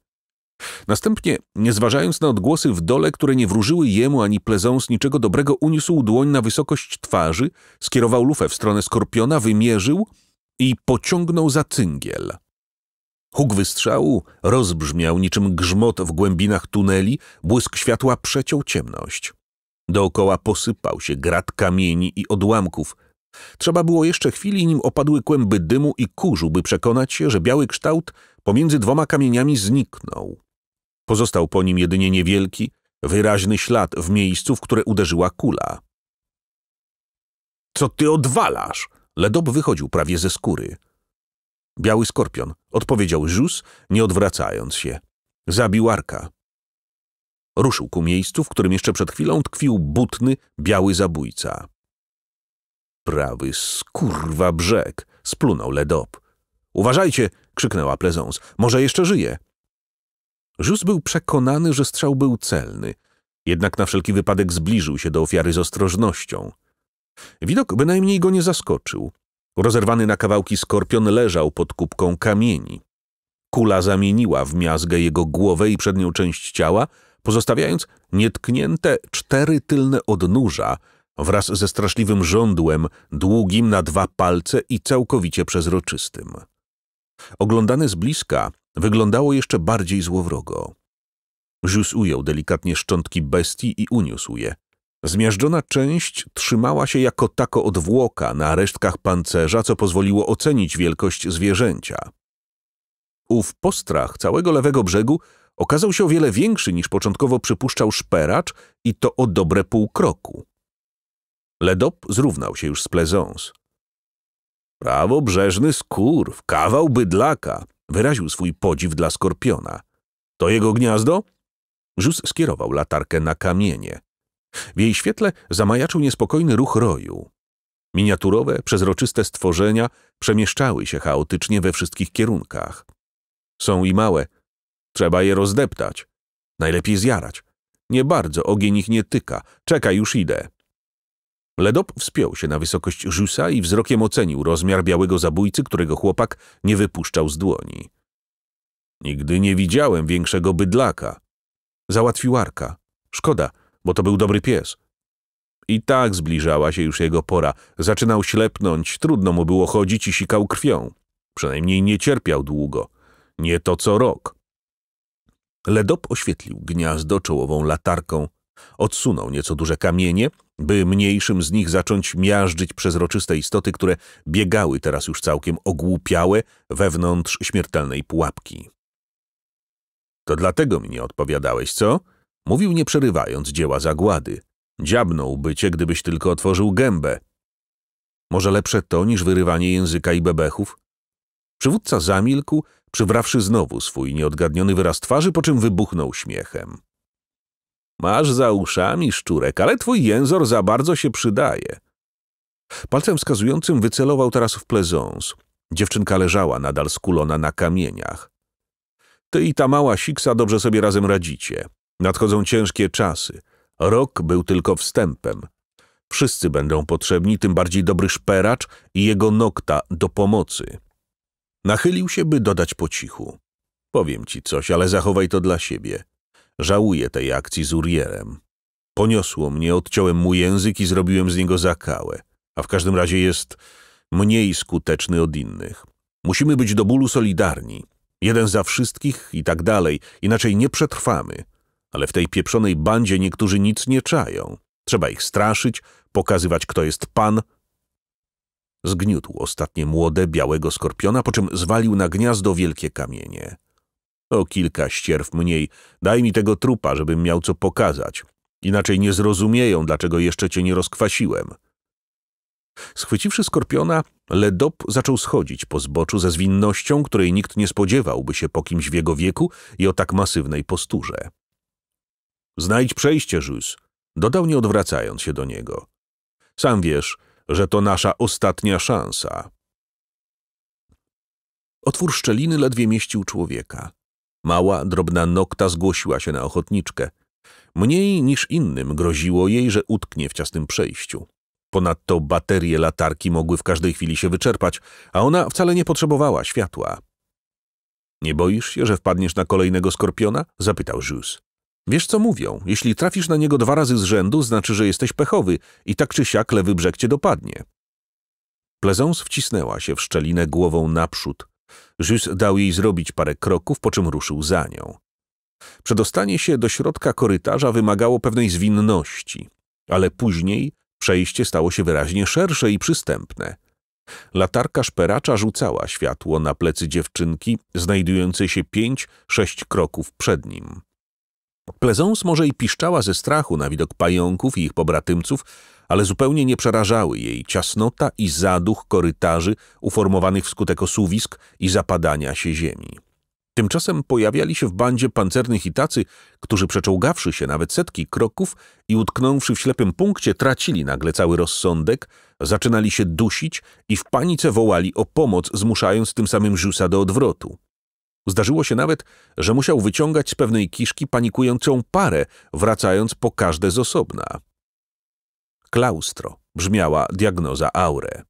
Następnie, nie zważając na odgłosy w dole, które nie wróżyły jemu ani pleząc niczego dobrego, uniósł dłoń na wysokość twarzy, skierował lufę w stronę skorpiona, wymierzył i pociągnął za cyngiel. Huk wystrzału rozbrzmiał niczym grzmot w głębinach tuneli, błysk światła przeciął ciemność. Dookoła posypał się grad kamieni i odłamków. Trzeba było jeszcze chwili, nim opadły kłęby dymu i kurzu, by przekonać się, że biały kształt pomiędzy dwoma kamieniami zniknął. Pozostał po nim jedynie niewielki, wyraźny ślad w miejscu, w które uderzyła kula. Co ty odwalasz? Ledob wychodził prawie ze skóry. Biały skorpion, odpowiedział Żus, nie odwracając się. Zabił Arka. Ruszył ku miejscu, w którym jeszcze przed chwilą tkwił butny, biały zabójca. Prawy skurwa brzeg, splunął Ledop. Uważajcie, krzyknęła Plezons, może jeszcze żyje. Żus był przekonany, że strzał był celny, jednak na wszelki wypadek zbliżył się do ofiary z ostrożnością. Widok bynajmniej go nie zaskoczył. Rozerwany na kawałki skorpion leżał pod kubką kamieni. Kula zamieniła w miazgę jego głowę i przednią część ciała, pozostawiając nietknięte cztery tylne odnóża wraz ze straszliwym żądłem, długim na dwa palce i całkowicie przezroczystym. Oglądane z bliska wyglądało jeszcze bardziej złowrogo. Żus ujął delikatnie szczątki bestii i uniósł je. Zmiażdżona część trzymała się jako tako odwłoka na resztkach pancerza, co pozwoliło ocenić wielkość zwierzęcia. Ów postrach całego lewego brzegu okazał się o wiele większy niż początkowo przypuszczał szperacz i to o dobre pół kroku. Ledop zrównał się już z Plezons. Prawobrzeżny w kawał bydlaka, wyraził swój podziw dla skorpiona. To jego gniazdo? Żus skierował latarkę na kamienie. W jej świetle zamajaczył niespokojny ruch roju. Miniaturowe, przezroczyste stworzenia przemieszczały się chaotycznie we wszystkich kierunkach. Są i małe. Trzeba je rozdeptać. Najlepiej zjarać. Nie bardzo, ogień ich nie tyka. Czekaj, już idę. Ledop wspiął się na wysokość Żusa i wzrokiem ocenił rozmiar białego zabójcy, którego chłopak nie wypuszczał z dłoni. Nigdy nie widziałem większego bydlaka. Załatwił Arka. Szkoda, bo to był dobry pies. I tak zbliżała się już jego pora. Zaczynał ślepnąć, trudno mu było chodzić i sikał krwią. Przynajmniej nie cierpiał długo. Nie to co rok. Ledop oświetlił gniazdo czołową latarką. Odsunął nieco duże kamienie, by mniejszym z nich zacząć miażdżyć przezroczyste istoty, które biegały teraz już całkiem ogłupiałe wewnątrz śmiertelnej pułapki. To dlatego mi nie odpowiadałeś, co? Mówił nie przerywając dzieła zagłady. Dziabnąłby cię, gdybyś tylko otworzył gębę. Może lepsze to niż wyrywanie języka i bebechów? Przywódca zamilkł, przywrawszy znowu swój nieodgadniony wyraz twarzy, po czym wybuchnął śmiechem. Masz za uszami, szczurek, ale twój jęzor za bardzo się przydaje. Palcem wskazującym wycelował teraz w plezons. Dziewczynka leżała nadal skulona na kamieniach. Ty i ta mała siksa dobrze sobie razem radzicie. Nadchodzą ciężkie czasy. Rok był tylko wstępem. Wszyscy będą potrzebni, tym bardziej dobry szperacz i jego nokta do pomocy. Nachylił się, by dodać po cichu. Powiem ci coś, ale zachowaj to dla siebie. Żałuję tej akcji z Urierem. Poniosło mnie, odciąłem mu język i zrobiłem z niego zakałę. A w każdym razie jest mniej skuteczny od innych. Musimy być do bólu solidarni. Jeden za wszystkich i tak dalej, inaczej nie przetrwamy ale w tej pieprzonej bandzie niektórzy nic nie czają. Trzeba ich straszyć, pokazywać, kto jest pan. Zgniótł ostatnie młode, białego skorpiona, po czym zwalił na gniazdo wielkie kamienie. O kilka ścierw mniej, daj mi tego trupa, żebym miał co pokazać. Inaczej nie zrozumieją, dlaczego jeszcze cię nie rozkwasiłem. Schwyciwszy skorpiona, Ledop zaczął schodzić po zboczu ze zwinnością, której nikt nie spodziewałby się po kimś w jego wieku i o tak masywnej posturze. Znajdź przejście, Żus, dodał nie odwracając się do niego. Sam wiesz, że to nasza ostatnia szansa. Otwór szczeliny ledwie mieścił człowieka. Mała, drobna nokta zgłosiła się na ochotniczkę. Mniej niż innym groziło jej, że utknie w ciasnym przejściu. Ponadto baterie latarki mogły w każdej chwili się wyczerpać, a ona wcale nie potrzebowała światła. Nie boisz się, że wpadniesz na kolejnego skorpiona? zapytał Żus. Wiesz co mówią, jeśli trafisz na niego dwa razy z rzędu, znaczy, że jesteś pechowy i tak czy siak lewy brzeg cię dopadnie. Plezons wcisnęła się w szczelinę głową naprzód. Żys dał jej zrobić parę kroków, po czym ruszył za nią. Przedostanie się do środka korytarza wymagało pewnej zwinności, ale później przejście stało się wyraźnie szersze i przystępne. Latarka szperacza rzucała światło na plecy dziewczynki, znajdującej się pięć, sześć kroków przed nim. Plezons może i piszczała ze strachu na widok pająków i ich pobratymców, ale zupełnie nie przerażały jej ciasnota i zaduch korytarzy uformowanych wskutek osuwisk i zapadania się ziemi. Tymczasem pojawiali się w bandzie pancernych itacy, którzy przeczołgawszy się nawet setki kroków i utknąwszy w ślepym punkcie, tracili nagle cały rozsądek, zaczynali się dusić i w panice wołali o pomoc, zmuszając tym samym Żusa do odwrotu. Zdarzyło się nawet, że musiał wyciągać z pewnej kiszki panikującą parę, wracając po każde z osobna. Klaustro brzmiała diagnoza aure.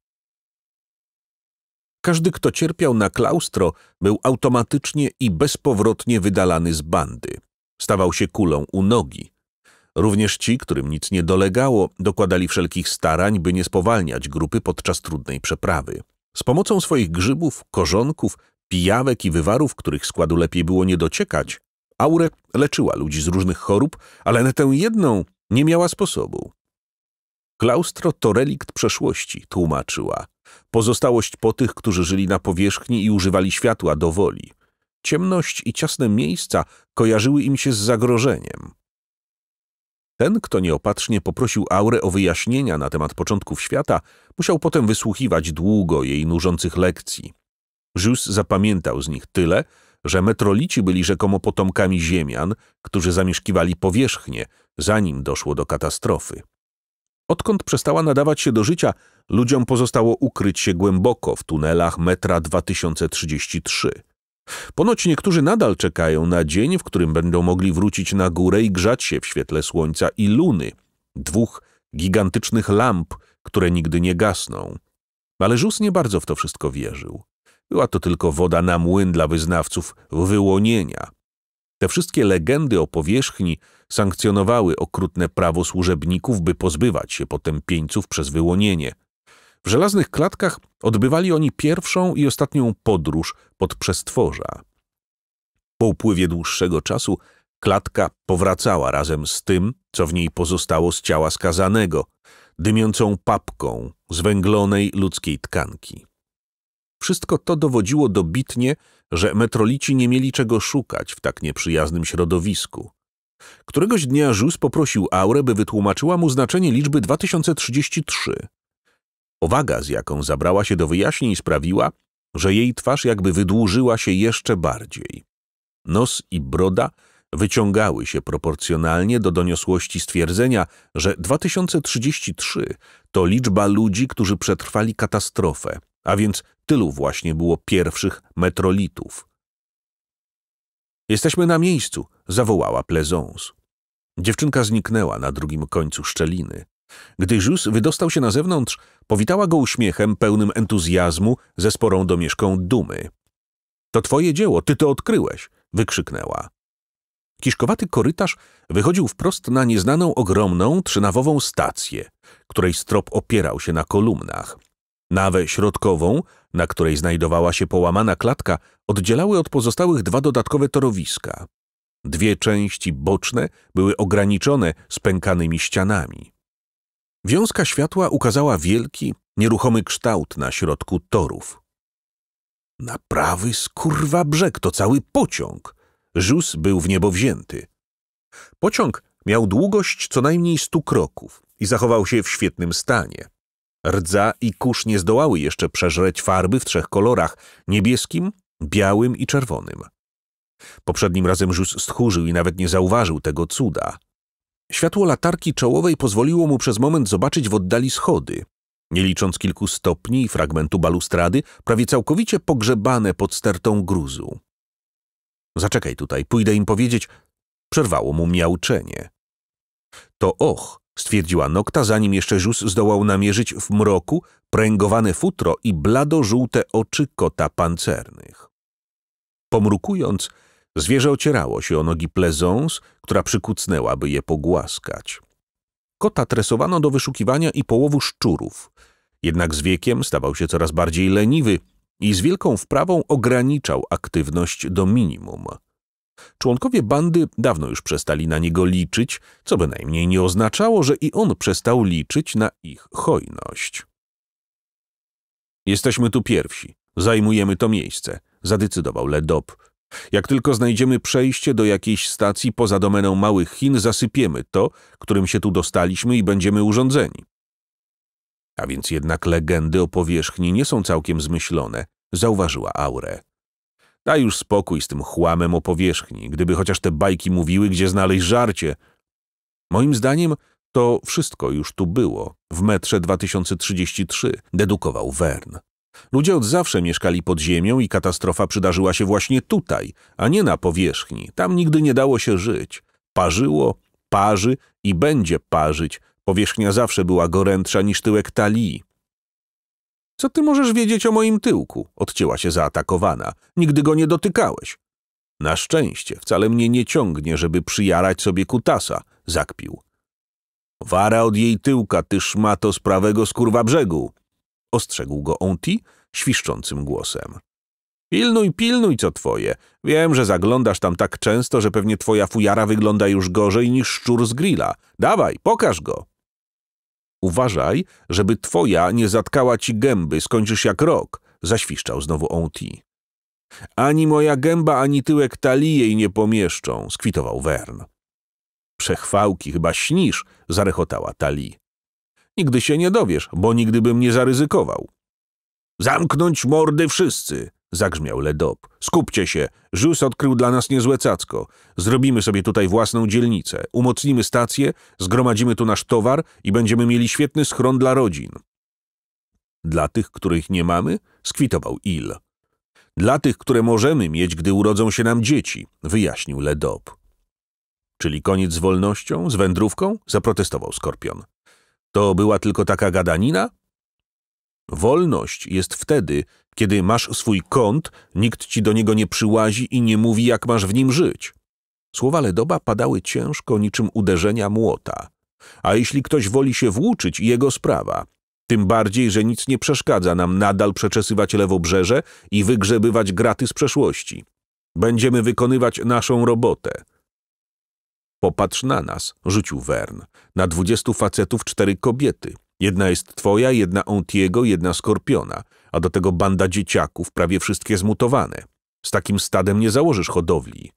Każdy, kto cierpiał na klaustro, był automatycznie i bezpowrotnie wydalany z bandy. Stawał się kulą u nogi. Również ci, którym nic nie dolegało, dokładali wszelkich starań, by nie spowalniać grupy podczas trudnej przeprawy. Z pomocą swoich grzybów, korzonków pijawek i wywarów, których składu lepiej było nie dociekać, Aure leczyła ludzi z różnych chorób, ale na tę jedną nie miała sposobu. Klaustro to relikt przeszłości, tłumaczyła. Pozostałość po tych, którzy żyli na powierzchni i używali światła do woli. Ciemność i ciasne miejsca kojarzyły im się z zagrożeniem. Ten, kto nieopatrznie poprosił Aurę o wyjaśnienia na temat początków świata, musiał potem wysłuchiwać długo jej nużących lekcji. Żus zapamiętał z nich tyle, że metrolici byli rzekomo potomkami Ziemian, którzy zamieszkiwali powierzchnię, zanim doszło do katastrofy. Odkąd przestała nadawać się do życia, ludziom pozostało ukryć się głęboko w tunelach metra 2033. Ponoć niektórzy nadal czekają na dzień, w którym będą mogli wrócić na górę i grzać się w świetle słońca i luny, dwóch gigantycznych lamp, które nigdy nie gasną. Ale Żus nie bardzo w to wszystko wierzył. Była to tylko woda na młyn dla wyznawców wyłonienia. Te wszystkie legendy o powierzchni sankcjonowały okrutne prawo służebników, by pozbywać się potępieńców przez wyłonienie. W żelaznych klatkach odbywali oni pierwszą i ostatnią podróż pod przestworza. Po upływie dłuższego czasu klatka powracała razem z tym, co w niej pozostało z ciała skazanego, dymiącą papką z węglonej ludzkiej tkanki. Wszystko to dowodziło dobitnie, że metrolici nie mieli czego szukać w tak nieprzyjaznym środowisku. Któregoś dnia Żus poprosił Aurę, by wytłumaczyła mu znaczenie liczby 2033. Owaga, z jaką zabrała się do wyjaśnień, sprawiła, że jej twarz jakby wydłużyła się jeszcze bardziej. Nos i broda wyciągały się proporcjonalnie do doniosłości stwierdzenia, że 2033 to liczba ludzi, którzy przetrwali katastrofę – a więc tylu właśnie było pierwszych metrolitów. Jesteśmy na miejscu, zawołała Plezons. Dziewczynka zniknęła na drugim końcu szczeliny. Gdy Jus wydostał się na zewnątrz, powitała go uśmiechem pełnym entuzjazmu ze sporą domieszką dumy. To twoje dzieło, ty to odkryłeś! wykrzyknęła. Kiszkowaty korytarz wychodził wprost na nieznaną ogromną trzynawową stację, której strop opierał się na kolumnach. Nawę środkową, na której znajdowała się połamana klatka, oddzielały od pozostałych dwa dodatkowe torowiska. Dwie części boczne były ograniczone spękanymi ścianami. Wiązka światła ukazała wielki, nieruchomy kształt na środku torów. Na prawy skurwa brzeg to cały pociąg. Żus był w niebo wzięty. Pociąg miał długość co najmniej stu kroków i zachował się w świetnym stanie. Rdza i kurz nie zdołały jeszcze przeżreć farby w trzech kolorach – niebieskim, białym i czerwonym. Poprzednim razem Żus stchórzył i nawet nie zauważył tego cuda. Światło latarki czołowej pozwoliło mu przez moment zobaczyć w oddali schody. Nie licząc kilku stopni i fragmentu balustrady, prawie całkowicie pogrzebane pod stertą gruzu. Zaczekaj tutaj, pójdę im powiedzieć. Przerwało mu miauczenie. To och stwierdziła Nokta, zanim jeszcze Żus zdołał namierzyć w mroku pręgowane futro i blado-żółte oczy kota pancernych. Pomrukując, zwierzę ocierało się o nogi plezons, która przykucnęła, by je pogłaskać. Kota tresowano do wyszukiwania i połowu szczurów. Jednak z wiekiem stawał się coraz bardziej leniwy i z wielką wprawą ograniczał aktywność do minimum – Członkowie bandy dawno już przestali na niego liczyć, co bynajmniej nie oznaczało, że i on przestał liczyć na ich hojność. Jesteśmy tu pierwsi, zajmujemy to miejsce, zadecydował Ledop. Jak tylko znajdziemy przejście do jakiejś stacji poza domeną Małych Chin, zasypiemy to, którym się tu dostaliśmy i będziemy urządzeni. A więc jednak legendy o powierzchni nie są całkiem zmyślone, zauważyła Aure. Daj już spokój z tym chłamem o powierzchni, gdyby chociaż te bajki mówiły, gdzie znaleźć żarcie. Moim zdaniem to wszystko już tu było, w metrze 2033, dedukował Wern. Ludzie od zawsze mieszkali pod ziemią i katastrofa przydarzyła się właśnie tutaj, a nie na powierzchni. Tam nigdy nie dało się żyć. Parzyło, parzy i będzie parzyć. Powierzchnia zawsze była gorętsza niż tyłek talii. Co ty możesz wiedzieć o moim tyłku? Odcięła się zaatakowana. Nigdy go nie dotykałeś. Na szczęście wcale mnie nie ciągnie, żeby przyjarać sobie kutasa, zakpił. Wara od jej tyłka, ty szmato z prawego skurwa brzegu, ostrzegł go Onti świszczącym głosem. Pilnuj, pilnuj, co twoje. Wiem, że zaglądasz tam tak często, że pewnie twoja fujara wygląda już gorzej niż szczur z grilla. Dawaj, pokaż go. Uważaj, żeby twoja nie zatkała ci gęby, skończysz jak rok, zaświszczał znowu Onti. Ani moja gęba, ani tyłek talii jej nie pomieszczą, skwitował Wern. Przechwałki chyba śnisz, zarechotała Tali. Nigdy się nie dowiesz, bo nigdy bym nie zaryzykował. Zamknąć mordy wszyscy, Zagrzmiał Ledop. Skupcie się! Żus odkrył dla nas niezłe cacko. Zrobimy sobie tutaj własną dzielnicę. Umocnimy stację, zgromadzimy tu nasz towar i będziemy mieli świetny schron dla rodzin. Dla tych, których nie mamy? Skwitował Il. Dla tych, które możemy mieć, gdy urodzą się nam dzieci, wyjaśnił Ledop. Czyli koniec z wolnością, z wędrówką? Zaprotestował Skorpion. To była tylko taka gadanina? Wolność jest wtedy, kiedy masz swój kąt, nikt ci do niego nie przyłazi i nie mówi, jak masz w nim żyć. Słowa Ledoba padały ciężko, niczym uderzenia młota. A jeśli ktoś woli się włóczyć, jego sprawa. Tym bardziej, że nic nie przeszkadza nam nadal przeczesywać lewobrzeże i wygrzebywać graty z przeszłości. Będziemy wykonywać naszą robotę. Popatrz na nas, rzucił Wern. Na dwudziestu facetów cztery kobiety. Jedna jest twoja, jedna Ontiego, jedna Skorpiona a do tego banda dzieciaków, prawie wszystkie zmutowane. Z takim stadem nie założysz hodowli.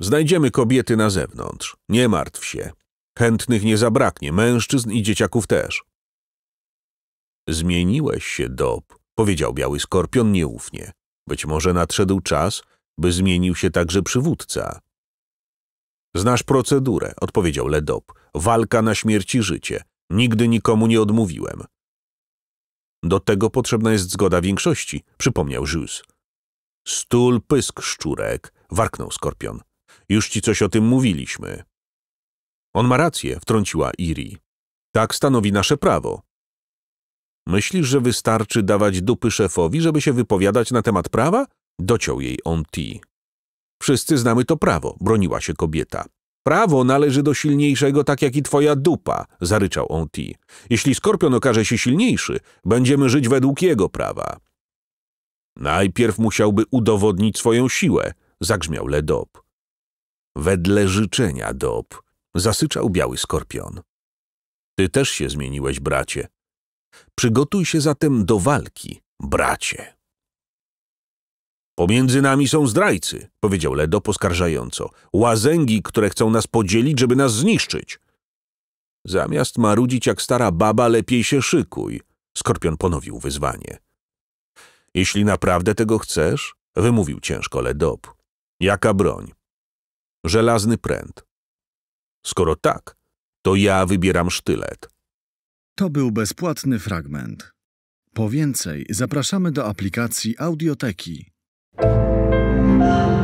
Znajdziemy kobiety na zewnątrz, nie martw się. Chętnych nie zabraknie, mężczyzn i dzieciaków też. Zmieniłeś się, Dob, powiedział biały skorpion nieufnie. Być może nadszedł czas, by zmienił się także przywódca. Znasz procedurę, odpowiedział Ledop. Walka na śmierć i życie. Nigdy nikomu nie odmówiłem. Do tego potrzebna jest zgoda większości, przypomniał Jules. Stul pysk, szczurek, warknął skorpion. Już ci coś o tym mówiliśmy. On ma rację, wtrąciła Iri. Tak stanowi nasze prawo. Myślisz, że wystarczy dawać dupy szefowi, żeby się wypowiadać na temat prawa? Dociął jej on T. Wszyscy znamy to prawo, broniła się kobieta. Prawo należy do silniejszego, tak jak i twoja dupa, zaryczał on T. Jeśli skorpion okaże się silniejszy, będziemy żyć według jego prawa. Najpierw musiałby udowodnić swoją siłę, zagrzmiał Ledop. Wedle życzenia, Dob, zasyczał biały skorpion. Ty też się zmieniłeś, bracie. Przygotuj się zatem do walki, bracie. Pomiędzy nami są zdrajcy, powiedział Ledo poskarżająco. Łazęgi, które chcą nas podzielić, żeby nas zniszczyć. Zamiast marudzić jak stara baba, lepiej się szykuj. Skorpion ponowił wyzwanie. Jeśli naprawdę tego chcesz, wymówił ciężko Ledob. Jaka broń? Żelazny pręt. Skoro tak, to ja wybieram sztylet. To był bezpłatny fragment. Po więcej zapraszamy do aplikacji Audioteki Thank you.